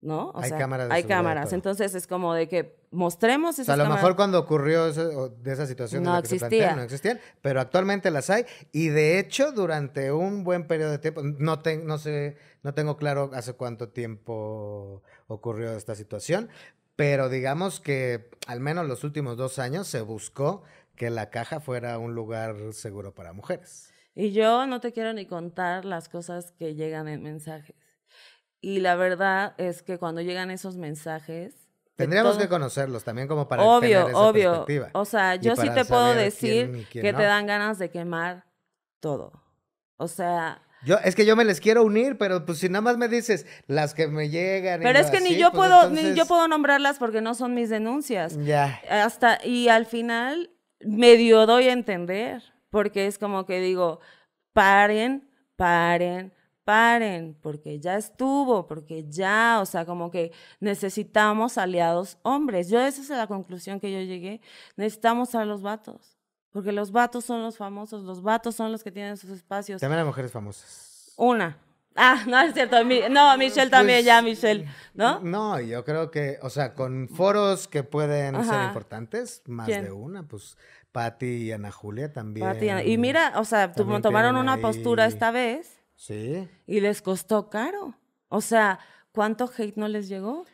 ¿no? hay cámaras. hay cámaras. Entonces es como de que mostremos esas O a lo mejor cuando ocurrió de esa situación de existía. no existían, pero actualmente las hay y de hecho durante un buen periodo de tiempo, no, no, sé, no tengo claro hace cuánto tiempo ocurrió esta situación, pero digamos que al menos los últimos dos años se buscó que la caja fuera un lugar seguro para mujeres. Y yo no te quiero ni contar las cosas que llegan en mensajes. Y la verdad es que cuando llegan esos mensajes, Tendríamos que conocerlos también como para obvio, tener esa obvio. obvio. O sea, yo sí te puedo decir que te dan ganas de quemar todo. O sea, yo es que yo me les quiero unir, pero pues si nada más me dices las que me llegan. Pero es que ni yo pues, puedo ni yo puedo nombrarlas porque no son mis denuncias. Ya. Hasta y al final medio doy a entender porque es como que digo paren, paren, paren, porque ya estuvo, porque ya, o sea, como que necesitamos aliados hombres. Yo esa es la conclusión que yo llegué. Necesitamos a los vatos, porque los vatos son los famosos, los vatos son los que tienen sus espacios. También hay mujeres famosas. Una. Ah, no es cierto. no, Michelle también, ya pues, Michelle, ¿no? No, yo creo que, o sea, con foros que pueden ser importantes, más de una, pues Patti y Ana Julia también. y mira, o sea, tomaron una postura esta vez Sí. Y les costó caro. O sea, ¿cuánto hate no les llegó?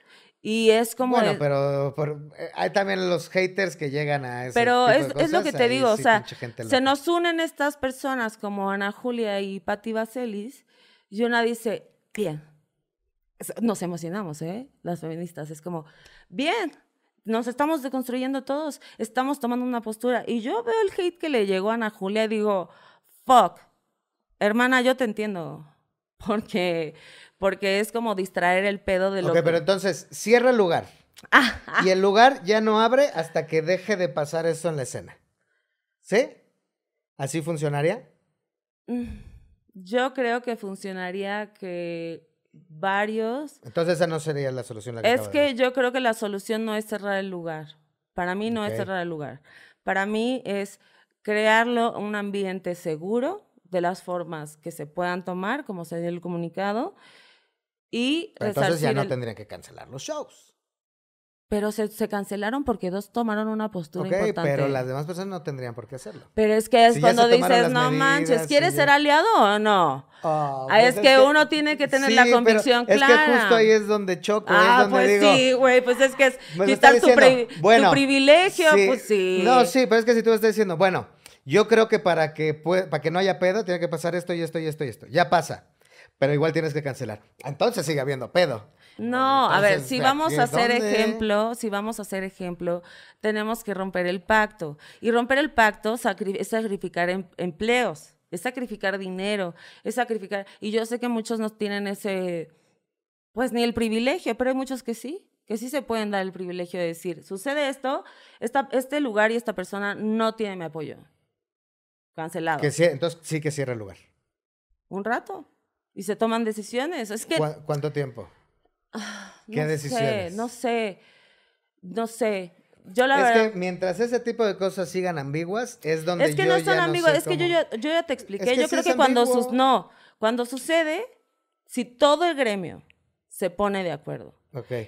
Y es como. Bueno, pero, eh, hay también los haters que llegan a eso. Pero es, es, lo que te digo, o sea, se nos unen estas personas como Ana Julia y Patti Vaselis, y una dice, bien. Nos emocionamos, ¿eh? Las feministas. Es como, bien, nos estamos deconstruyendo todos, estamos tomando una postura. Y yo veo el hate que le llegó a Ana Julia y digo, fuck, hermana, yo te entiendo. Porque, porque es como distraer el pedo de lo que... pero entonces, cierra el lugar. Ah, y el lugar ya no abre hasta que deje de pasar eso en la escena. ¿Sí? ¿Así funcionaría? Mm, yo creo que funcionaría que varios... Entonces esa no sería la solución. es que yo creo que la solución no es cerrar el lugar. Para mí no es cerrar el lugar. Para mí es crearlo un ambiente seguro, de las formas que se puedan tomar, como se dio el comunicado, y... entonces ya no tendrían que cancelar los shows. Pero se, se, cancelaron porque dos tomaron una postura okay, importante. pero las demás personas no tendrían por qué hacerlo. Pero es que es cuando dices, no manches, ¿quieres ser aliado o no? Ah, pues es, que, uno tiene que tener la convicción clara. Es que justo ahí es donde choco. Ah, donde pues sí, güey, pues es que es tu, tu, privilegio, pues sí. No, sí, pero es que si tú estás diciendo, bueno yo creo que para que, para que no haya pedo, tiene que pasar esto y esto y esto y esto. Ya pasa. Pero igual tienes que cancelar. Entonces sigue habiendo pedo. No, a ver, si vamos a hacer ejemplo, si vamos a hacer ejemplo, tenemos que romper el pacto. Y romper el pacto es sacrificar em-, empleos, es sacrificar dinero, es sacrificar... Y yo sé que muchos no tienen ese, pues ni el privilegio, pero hay muchos que sí, que sí se pueden dar el privilegio de decir, sucede esto, este lugar y esta persona no tiene mi apoyo Cancelado. Que entonces sí que cierra el lugar. Un rato. Y se toman decisiones. Es que... ¿Cuánto tiempo? Ah, ¿Qué decisiones? no sé. No sé. Yo la es que mientras ese tipo de cosas sigan ambiguas, es donde Es que no son ambiguas, es que yo, ya te expliqué. yo creo que cuando no, cuando sucede, si todo el gremio se pone de acuerdo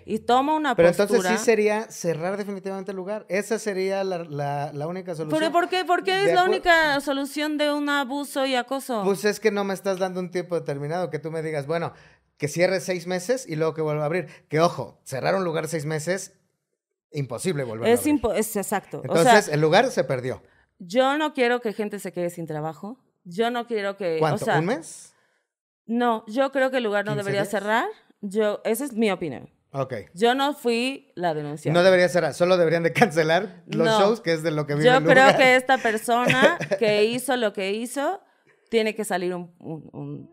y toma una postura. Pero entonces sí sería cerrar definitivamente el lugar. Esa sería la, única solución. ¿Pero por qué, por qué es la única solución de un abuso y acoso? Pues es que no me estás dando un tiempo determinado. Que tú me digas, bueno, que cierre seis meses y luego que vuelva a abrir. Que ojo, cerrar un lugar seis meses, imposible volver es a abrir. es exacto. Entonces el lugar se perdió. Yo no quiero que gente se quede sin trabajo. Yo no quiero que. ¿Cuánto? ¿Un mes? No, yo creo que el lugar no debería cerrar. Yo, esa es mi opinión. Ok. Yo no fui la denuncia. No debería ser, solo deberían de cancelar los shows, que es de lo que vive Yo creo que esta persona que hizo lo que hizo tiene que salir un,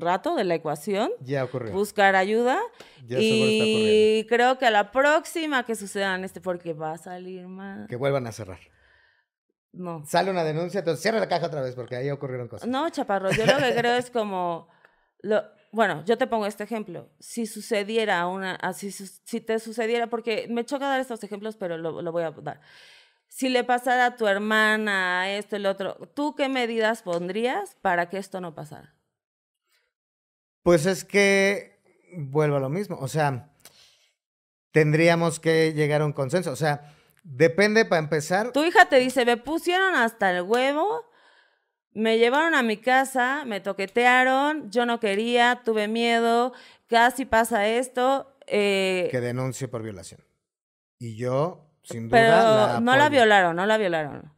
rato de la ecuación. Ya ocurrió. Buscar ayuda. Ya y creo que a la próxima que en este, porque va a salir más. Que vuelvan a cerrar. No. Sale una denuncia, entonces cierra la caja otra vez porque ahí ocurrieron cosas. No, chaparro, yo lo que creo es como. Lo, bueno, yo te pongo este ejemplo. Si sucediera una, ah, si, te sucediera, porque me choca dar estos ejemplos, pero lo, voy a dar. Si le pasara a tu hermana, esto, el otro, ¿tú qué medidas pondrías para que esto no pasara? Pues es que vuelvo a lo mismo. O sea, tendríamos que llegar a un consenso. O sea, depende para empezar. Tu hija te dice, me pusieron hasta el huevo me llevaron a mi casa, me toquetearon, yo no quería, tuve miedo, casi pasa esto. Eh, que denuncie por violación. Y yo, sin duda. no la violaron, no la violaron.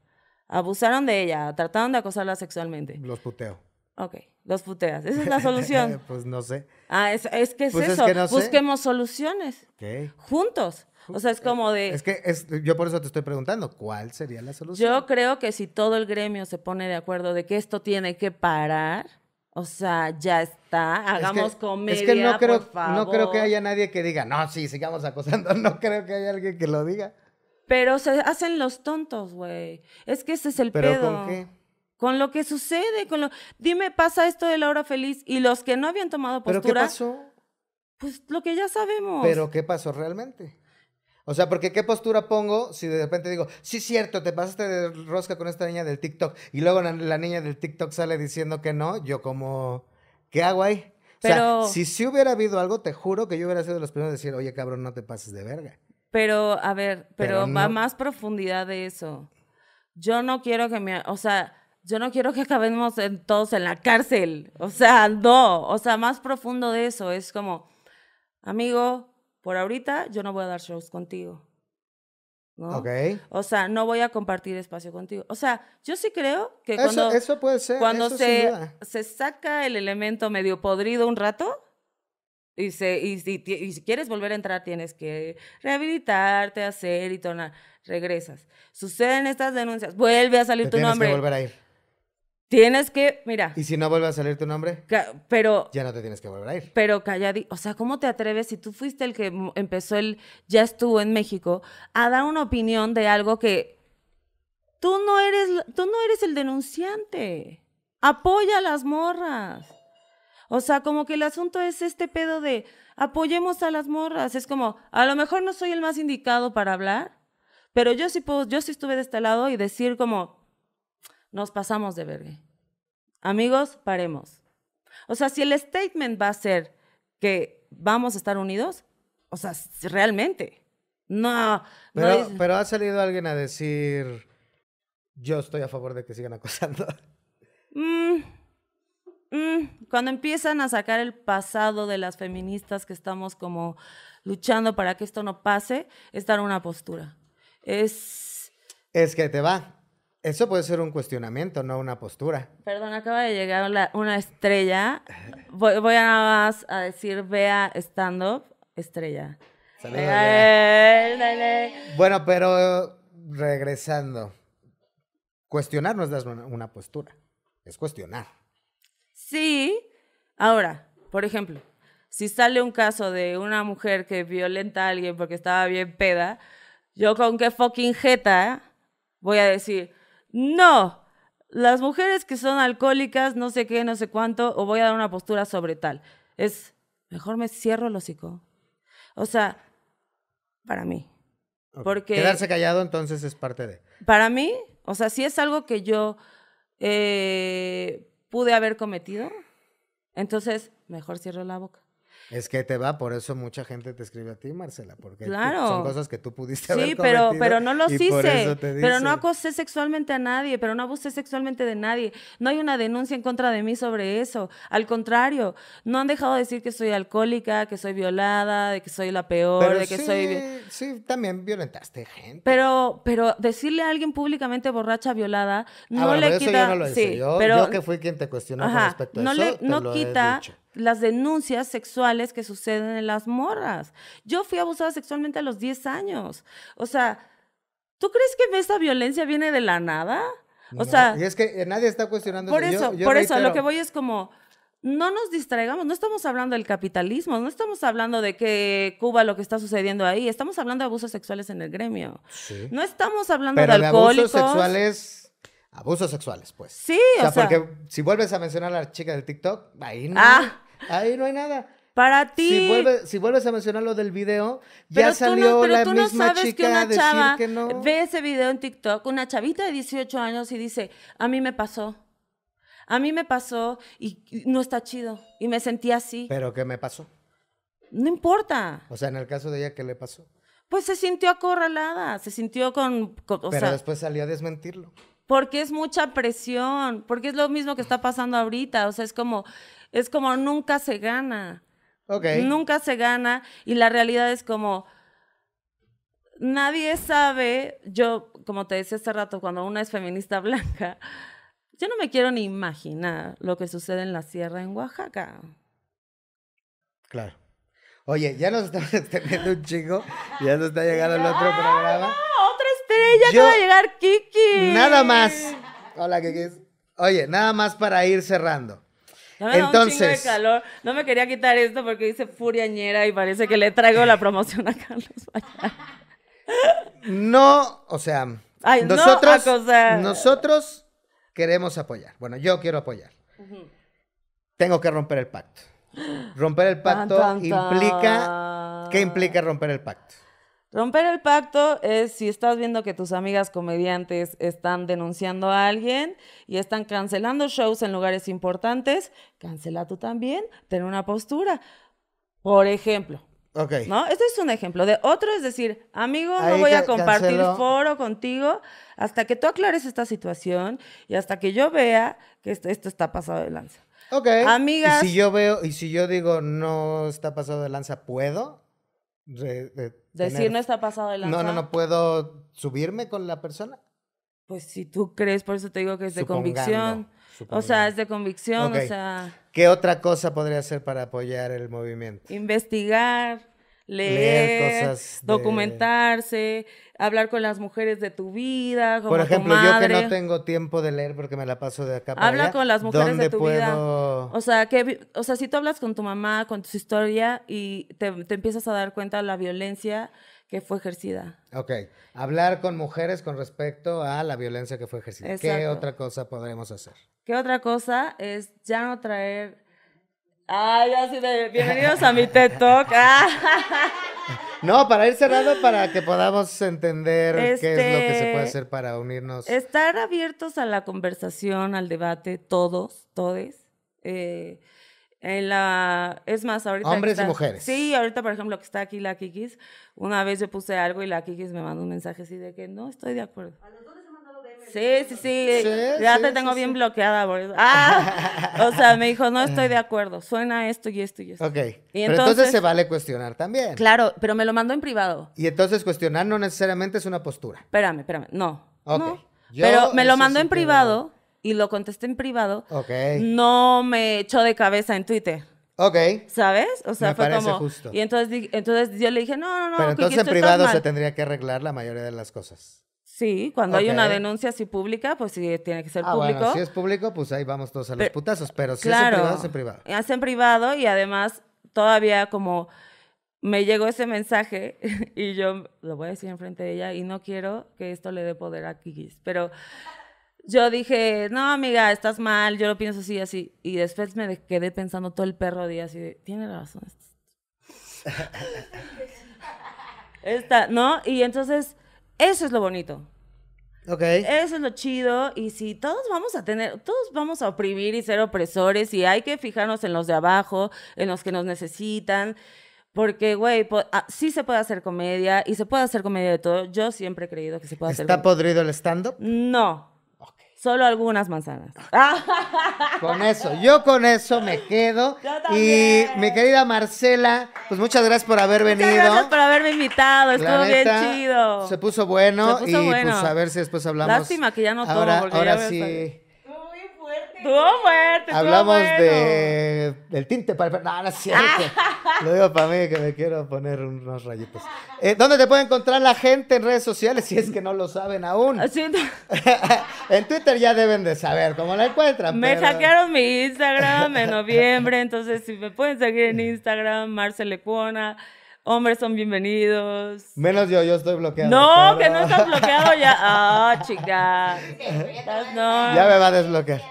Abusaron de ella, trataron de acosarla sexualmente. Los puteo. Ok, los puteas. Esa es la solución. pues no sé. Ah, es, que es pues eso. Busquemos soluciones. ¿Qué? Juntos. O sea, es como de... Es que yo por eso te estoy preguntando, ¿cuál sería la solución? Yo creo que si todo el gremio se pone de acuerdo de que esto tiene que parar, o sea, ya está, hagamos es comedia, es que no creo, No creo que haya nadie que diga, no, sí, sigamos acosando, no creo que haya alguien que lo diga. Pero se hacen los tontos, güey. Es que ese es el pedo. ¿Pero con qué? Con lo que sucede, con lo... Dime, pasa esto de Laura hora feliz y los que no habían tomado postura... ¿Pero qué pasó? Pues lo que ya sabemos. ¿Pero qué pasó realmente? O sea, porque qué postura pongo si de repente digo, sí, cierto, te pasaste de rosca con esta niña del TikTok y luego la, niña del TikTok sale diciendo que no, yo como, ¿qué hago ahí? o sea, si sí hubiera habido algo, te juro que yo hubiera sido de los primeros a decir, oye, cabrón, no te pases de verga. Pero, a ver, pero, va más profundidad de eso. Yo no quiero que me, o sea, yo no quiero que acabemos todos en la cárcel. O sea, no, o sea, más profundo de eso es como, amigo, por ahorita yo no voy a dar shows contigo. ¿no? Okay. O sea, no voy a compartir espacio contigo. O sea, yo sí creo que cuando, eso puede ser, cuando se, se, saca el elemento medio podrido un rato y, si quieres volver a entrar tienes que rehabilitarte, hacer y tornar. Regresas. Suceden estas denuncias, vuelve a salir tu nombre. Que volver a ir. Tienes que, mira. ¿Y si no vuelve a salir tu nombre? Pero. Ya no te tienes que volver a ir. Pero Calladí, O sea, ¿cómo te atreves si tú fuiste el que empezó el. Ya estuvo en México, a dar una opinión de algo que. Tú no eres, tú no eres el denunciante. Apoya a las morras. O sea, como que el asunto es este pedo de apoyemos a las morras. Es como, a lo mejor no soy el más indicado para hablar, pero yo sí puedo, yo sí estuve de este lado y decir como, nos pasamos de verga. Amigos, paremos. O sea, si el statement va a ser que vamos a estar unidos, o sea, realmente. No. Pero, ha salido alguien a decir, yo estoy a favor de que sigan acosando. Mm, mm, cuando empiezan a sacar el pasado de las feministas que estamos como luchando para que esto no pase, es dar una postura. Es... Es que te va. Eso puede ser un cuestionamiento, no una postura. Perdón, acaba de llegar una estrella. Voy, a nada más a decir, vea stand-up, estrella. Bueno, pero eh, regresando. Cuestionar no es una, una postura, es cuestionar. Sí. Ahora, por ejemplo, si sale un caso de una mujer que violenta a alguien porque estaba bien peda, yo con qué fucking jeta voy a decir, no, las mujeres que son alcohólicas, no sé qué, no sé cuánto, o voy a dar una postura sobre tal. Es, mejor me cierro el hocico. O sea, para mí. Porque... Quedarse callado entonces es parte de... Para mí, o sea, si es algo que yo eh, pude haber cometido, entonces mejor cierro la boca. Es que te va, por eso mucha gente te escribe a ti, Marcela, porque son cosas que tú pudiste haber Sí, pero, pero no los hice. Pero no acosé sexualmente a nadie, pero no abusé sexualmente de nadie. No hay una denuncia en contra de mí sobre eso. Al contrario, no han dejado de decir que soy alcohólica, que soy violada, de que soy la peor, de que soy. Sí, también violentaste gente. Pero, pero decirle a alguien públicamente borracha, violada, ah, no le quita. yo pero... yo, que fui quien te cuestionó con respecto a eso. no quita las denuncias sexuales que suceden en las morras. Yo fui abusada sexualmente a los 10 años. O sea, ¿tú crees que esa violencia viene de la nada? O sea, y es que eh, nadie está cuestionando. Por eso, por eso, lo que voy es como, no nos distraigamos, no estamos hablando del capitalismo, no estamos hablando de que Cuba lo que está sucediendo ahí, estamos hablando de abusos sexuales en el gremio. No estamos hablando de alcohólicos. abusos sexuales Abusos sexuales, pues. Sí, o, sea, o sea. porque si vuelves a mencionar a la chica del TikTok, ahí no. Ah, Ahí no hay nada. Para ti. Si, vuelves a mencionar lo del video, ya salió pero la tú misma no sabes chica que una chava que no. Ve ese video en TikTok, una chavita de 18 años y dice, a mí me pasó. A mí me pasó y no está chido. Y me sentí así. ¿Pero qué me pasó? No importa. O sea, en el caso de ella, ¿qué le pasó? Pues se sintió acorralada, se sintió con... pero después salió a desmentirlo. Porque es mucha presión, porque es lo mismo que está pasando ahorita. O sea, es como, es como nunca se gana. Okay. Nunca se gana y la realidad es como nadie sabe, yo como te decía hace rato, cuando una es feminista blanca, yo no me quiero ni imaginar lo que sucede en la sierra en Oaxaca. Claro. Oye, ya nos estamos teniendo un chico, ya nos está llegando el otro programa. No, otra estrella, acaba de llegar Kiki. Nada más. Hola, Kiki. Oye, nada más para ir cerrando. No me Entonces, de calor. No me quería quitar esto porque dice furiañera y parece que le traigo la promoción a Carlos No, o sea, nosotros, nosotros queremos apoyar. Bueno, yo quiero apoyar. Tengo que romper el pacto. Romper el pacto implica. ¿Qué implica romper el pacto? Romper el pacto es si estás viendo que tus amigas comediantes están denunciando a alguien y están cancelando shows en lugares importantes, cancela tú también, ten una postura. Por ejemplo. Ok. ¿No? Este es un ejemplo. De otro es decir, amigo, no voy a compartir foro contigo hasta que tú aclares esta situación y hasta que yo vea que esto, está pasado de lanza. Ok. Amigas. ¿Y si yo veo, y si yo digo no está pasado de lanza, ¿puedo? Decir no está pasado de No, no, no puedo subirme con la persona. Pues si tú crees, por eso te digo que es de convicción. O sea, es de convicción, o sea... ¿Qué otra cosa podría hacer para apoyar el movimiento? Investigar, leer, documentarse, hablar con las mujeres de tu vida, como Por ejemplo, yo que no tengo tiempo de leer porque me la paso de acá para Habla con las mujeres de tu vida. O sea, que, o sea, si tú hablas con tu mamá, con tu historia y te, empiezas a dar cuenta de la violencia que fue ejercida. Ok. Hablar con mujeres con respecto a la violencia que fue ejercida. ¿Qué otra cosa podremos hacer? ¿Qué otra cosa es ya no traer... Ay, así de... Bienvenidos a mi TED Talk. No, para ir cerrado, para que podamos entender qué es lo que se este, puede hacer para unirnos. Estar abiertos a la conversación, al debate, todos, todes. Eh, en la, es más, ahorita. Hombres y mujeres. Sí, ahorita, por ejemplo, que está aquí la Kikis. Una vez yo puse algo y la Kikis me mandó un mensaje así de que no estoy de acuerdo. Sí, sí, sí. ya te tengo bien bloqueada, boludo. Ah, o sea, me dijo, no estoy de acuerdo. Suena esto y esto y esto. Ok. Y entonces, pero entonces se vale cuestionar también. Claro, pero me lo mandó en privado. Y entonces cuestionar no necesariamente es una postura. Espérame, espérame. No. Ok. Pero me lo mandó en privado y lo contesté en privado. Ok. No me echó de cabeza en Twitter. Ok. ¿Sabes? O sea, Me fue como. Justo. Y entonces, entonces yo le dije, no, no, no. Pero entonces en privado se tendría que arreglar la mayoría de las cosas. Sí, cuando hay una denuncia así pública, pues sí tiene que ser ah, público. Bueno, si es público, pues ahí vamos todos a los putazos, pero si es en privado, es privado. en privado y además todavía como me llegó ese mensaje y yo lo voy a decir enfrente de ella y no quiero que esto le dé poder a Kikis, pero yo dije, no amiga, estás mal, yo lo pienso así, así, y después me quedé pensando todo el perro día así de, tiene razón. Este Esta, ¿no? Y entonces eso es lo bonito. Okay. Eso es lo chido. Y si todos vamos a tener, todos vamos a oprimir y ser opresores, y hay que fijarnos en los de abajo, en los que nos necesitan. Porque, güey, ah, sí se puede hacer comedia y se puede hacer comedia de todo. Yo siempre he creído que se puede hacer. ¿Está podrido el stand-up? No. Solo algunas manzanas. Con eso, yo con eso me quedo. Yo también. y mi querida Marcela, pues muchas gracias por haber muchas venido. Gracias por haberme invitado, estuvo bien chido. Se puso bueno y pues a ver si después hablamos. Lástima que ya no todo, ahora, porque ahora sí fuerte. Hablamos de, del tinte para. No, no es cierto. Ah. Lo digo para mí que me quiero poner unos rayitos. Eh, ¿Dónde te puede encontrar la gente en redes sociales si es que no lo saben aún? Ah, en Twitter ya deben de saber cómo la encuentran. Me saquearon mi Instagram en noviembre, entonces si me pueden seguir en Instagram, Marcelecuona. Hombres son bienvenidos. Menos yo, yo estoy bloqueado. No, que no estás bloqueado ya. Ah, chica. Ya me va a desbloquear.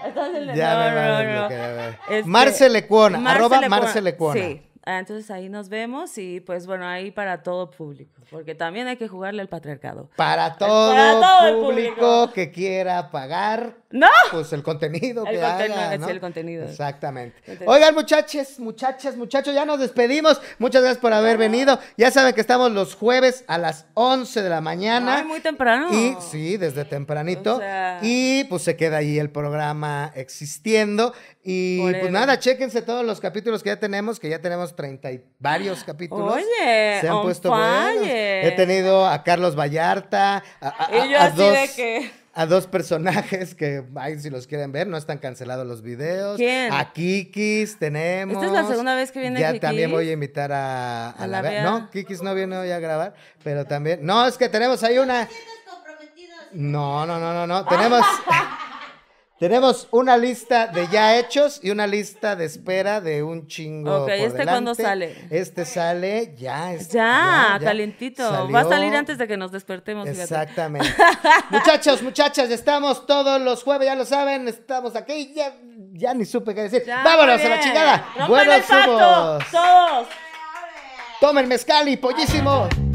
Ya me va a desbloquear. Este, arroba Marcelecuona. Sí. Ah, entonces ahí nos vemos y pues bueno, ahí para todo público, porque también hay que jugarle al patriarcado. Para todo, el público, que quiera pagar. No. Pues el contenido que contenido, haga, ¿no? el contenido. Exactamente. Oigan, muchachos, muchachas, muchachos, ya nos despedimos. Muchas gracias por haber venido. Ya saben que estamos los jueves a las 11 de la mañana. muy temprano. Y sí, desde tempranito. Y pues se queda ahí el programa existiendo y pues nada, chéquense todos los capítulos que ya tenemos, que ya tenemos treinta y varios capítulos. Oye, se han puesto buenos. He tenido a Carlos Vallarta, a, dos, a dos personajes que, ay, si los quieren ver, no están cancelados los videos. ¿Quién? A Kikis tenemos. Esta es la segunda vez que viene Ya también voy a invitar a, la... la no, Kikis no viene hoy a grabar, pero también... No, es que tenemos ahí una... No, no, no, no, no. Ah. Tenemos... Tenemos una lista de ya hechos y una lista de espera de un chingo. Ok, ¿este cuándo sale? Este sale ya. Es, ya, calentito. calientito. Va a salir antes de que nos despertemos. Exactamente. Muchachos, muchachas, estamos todos los jueves, ya lo saben, estamos aquí. Ya, ni supe qué decir. ¡Vámonos a la chingada! ¡Buenos humos! ¡Todos! ¡Tomen mezcal y pollísimo!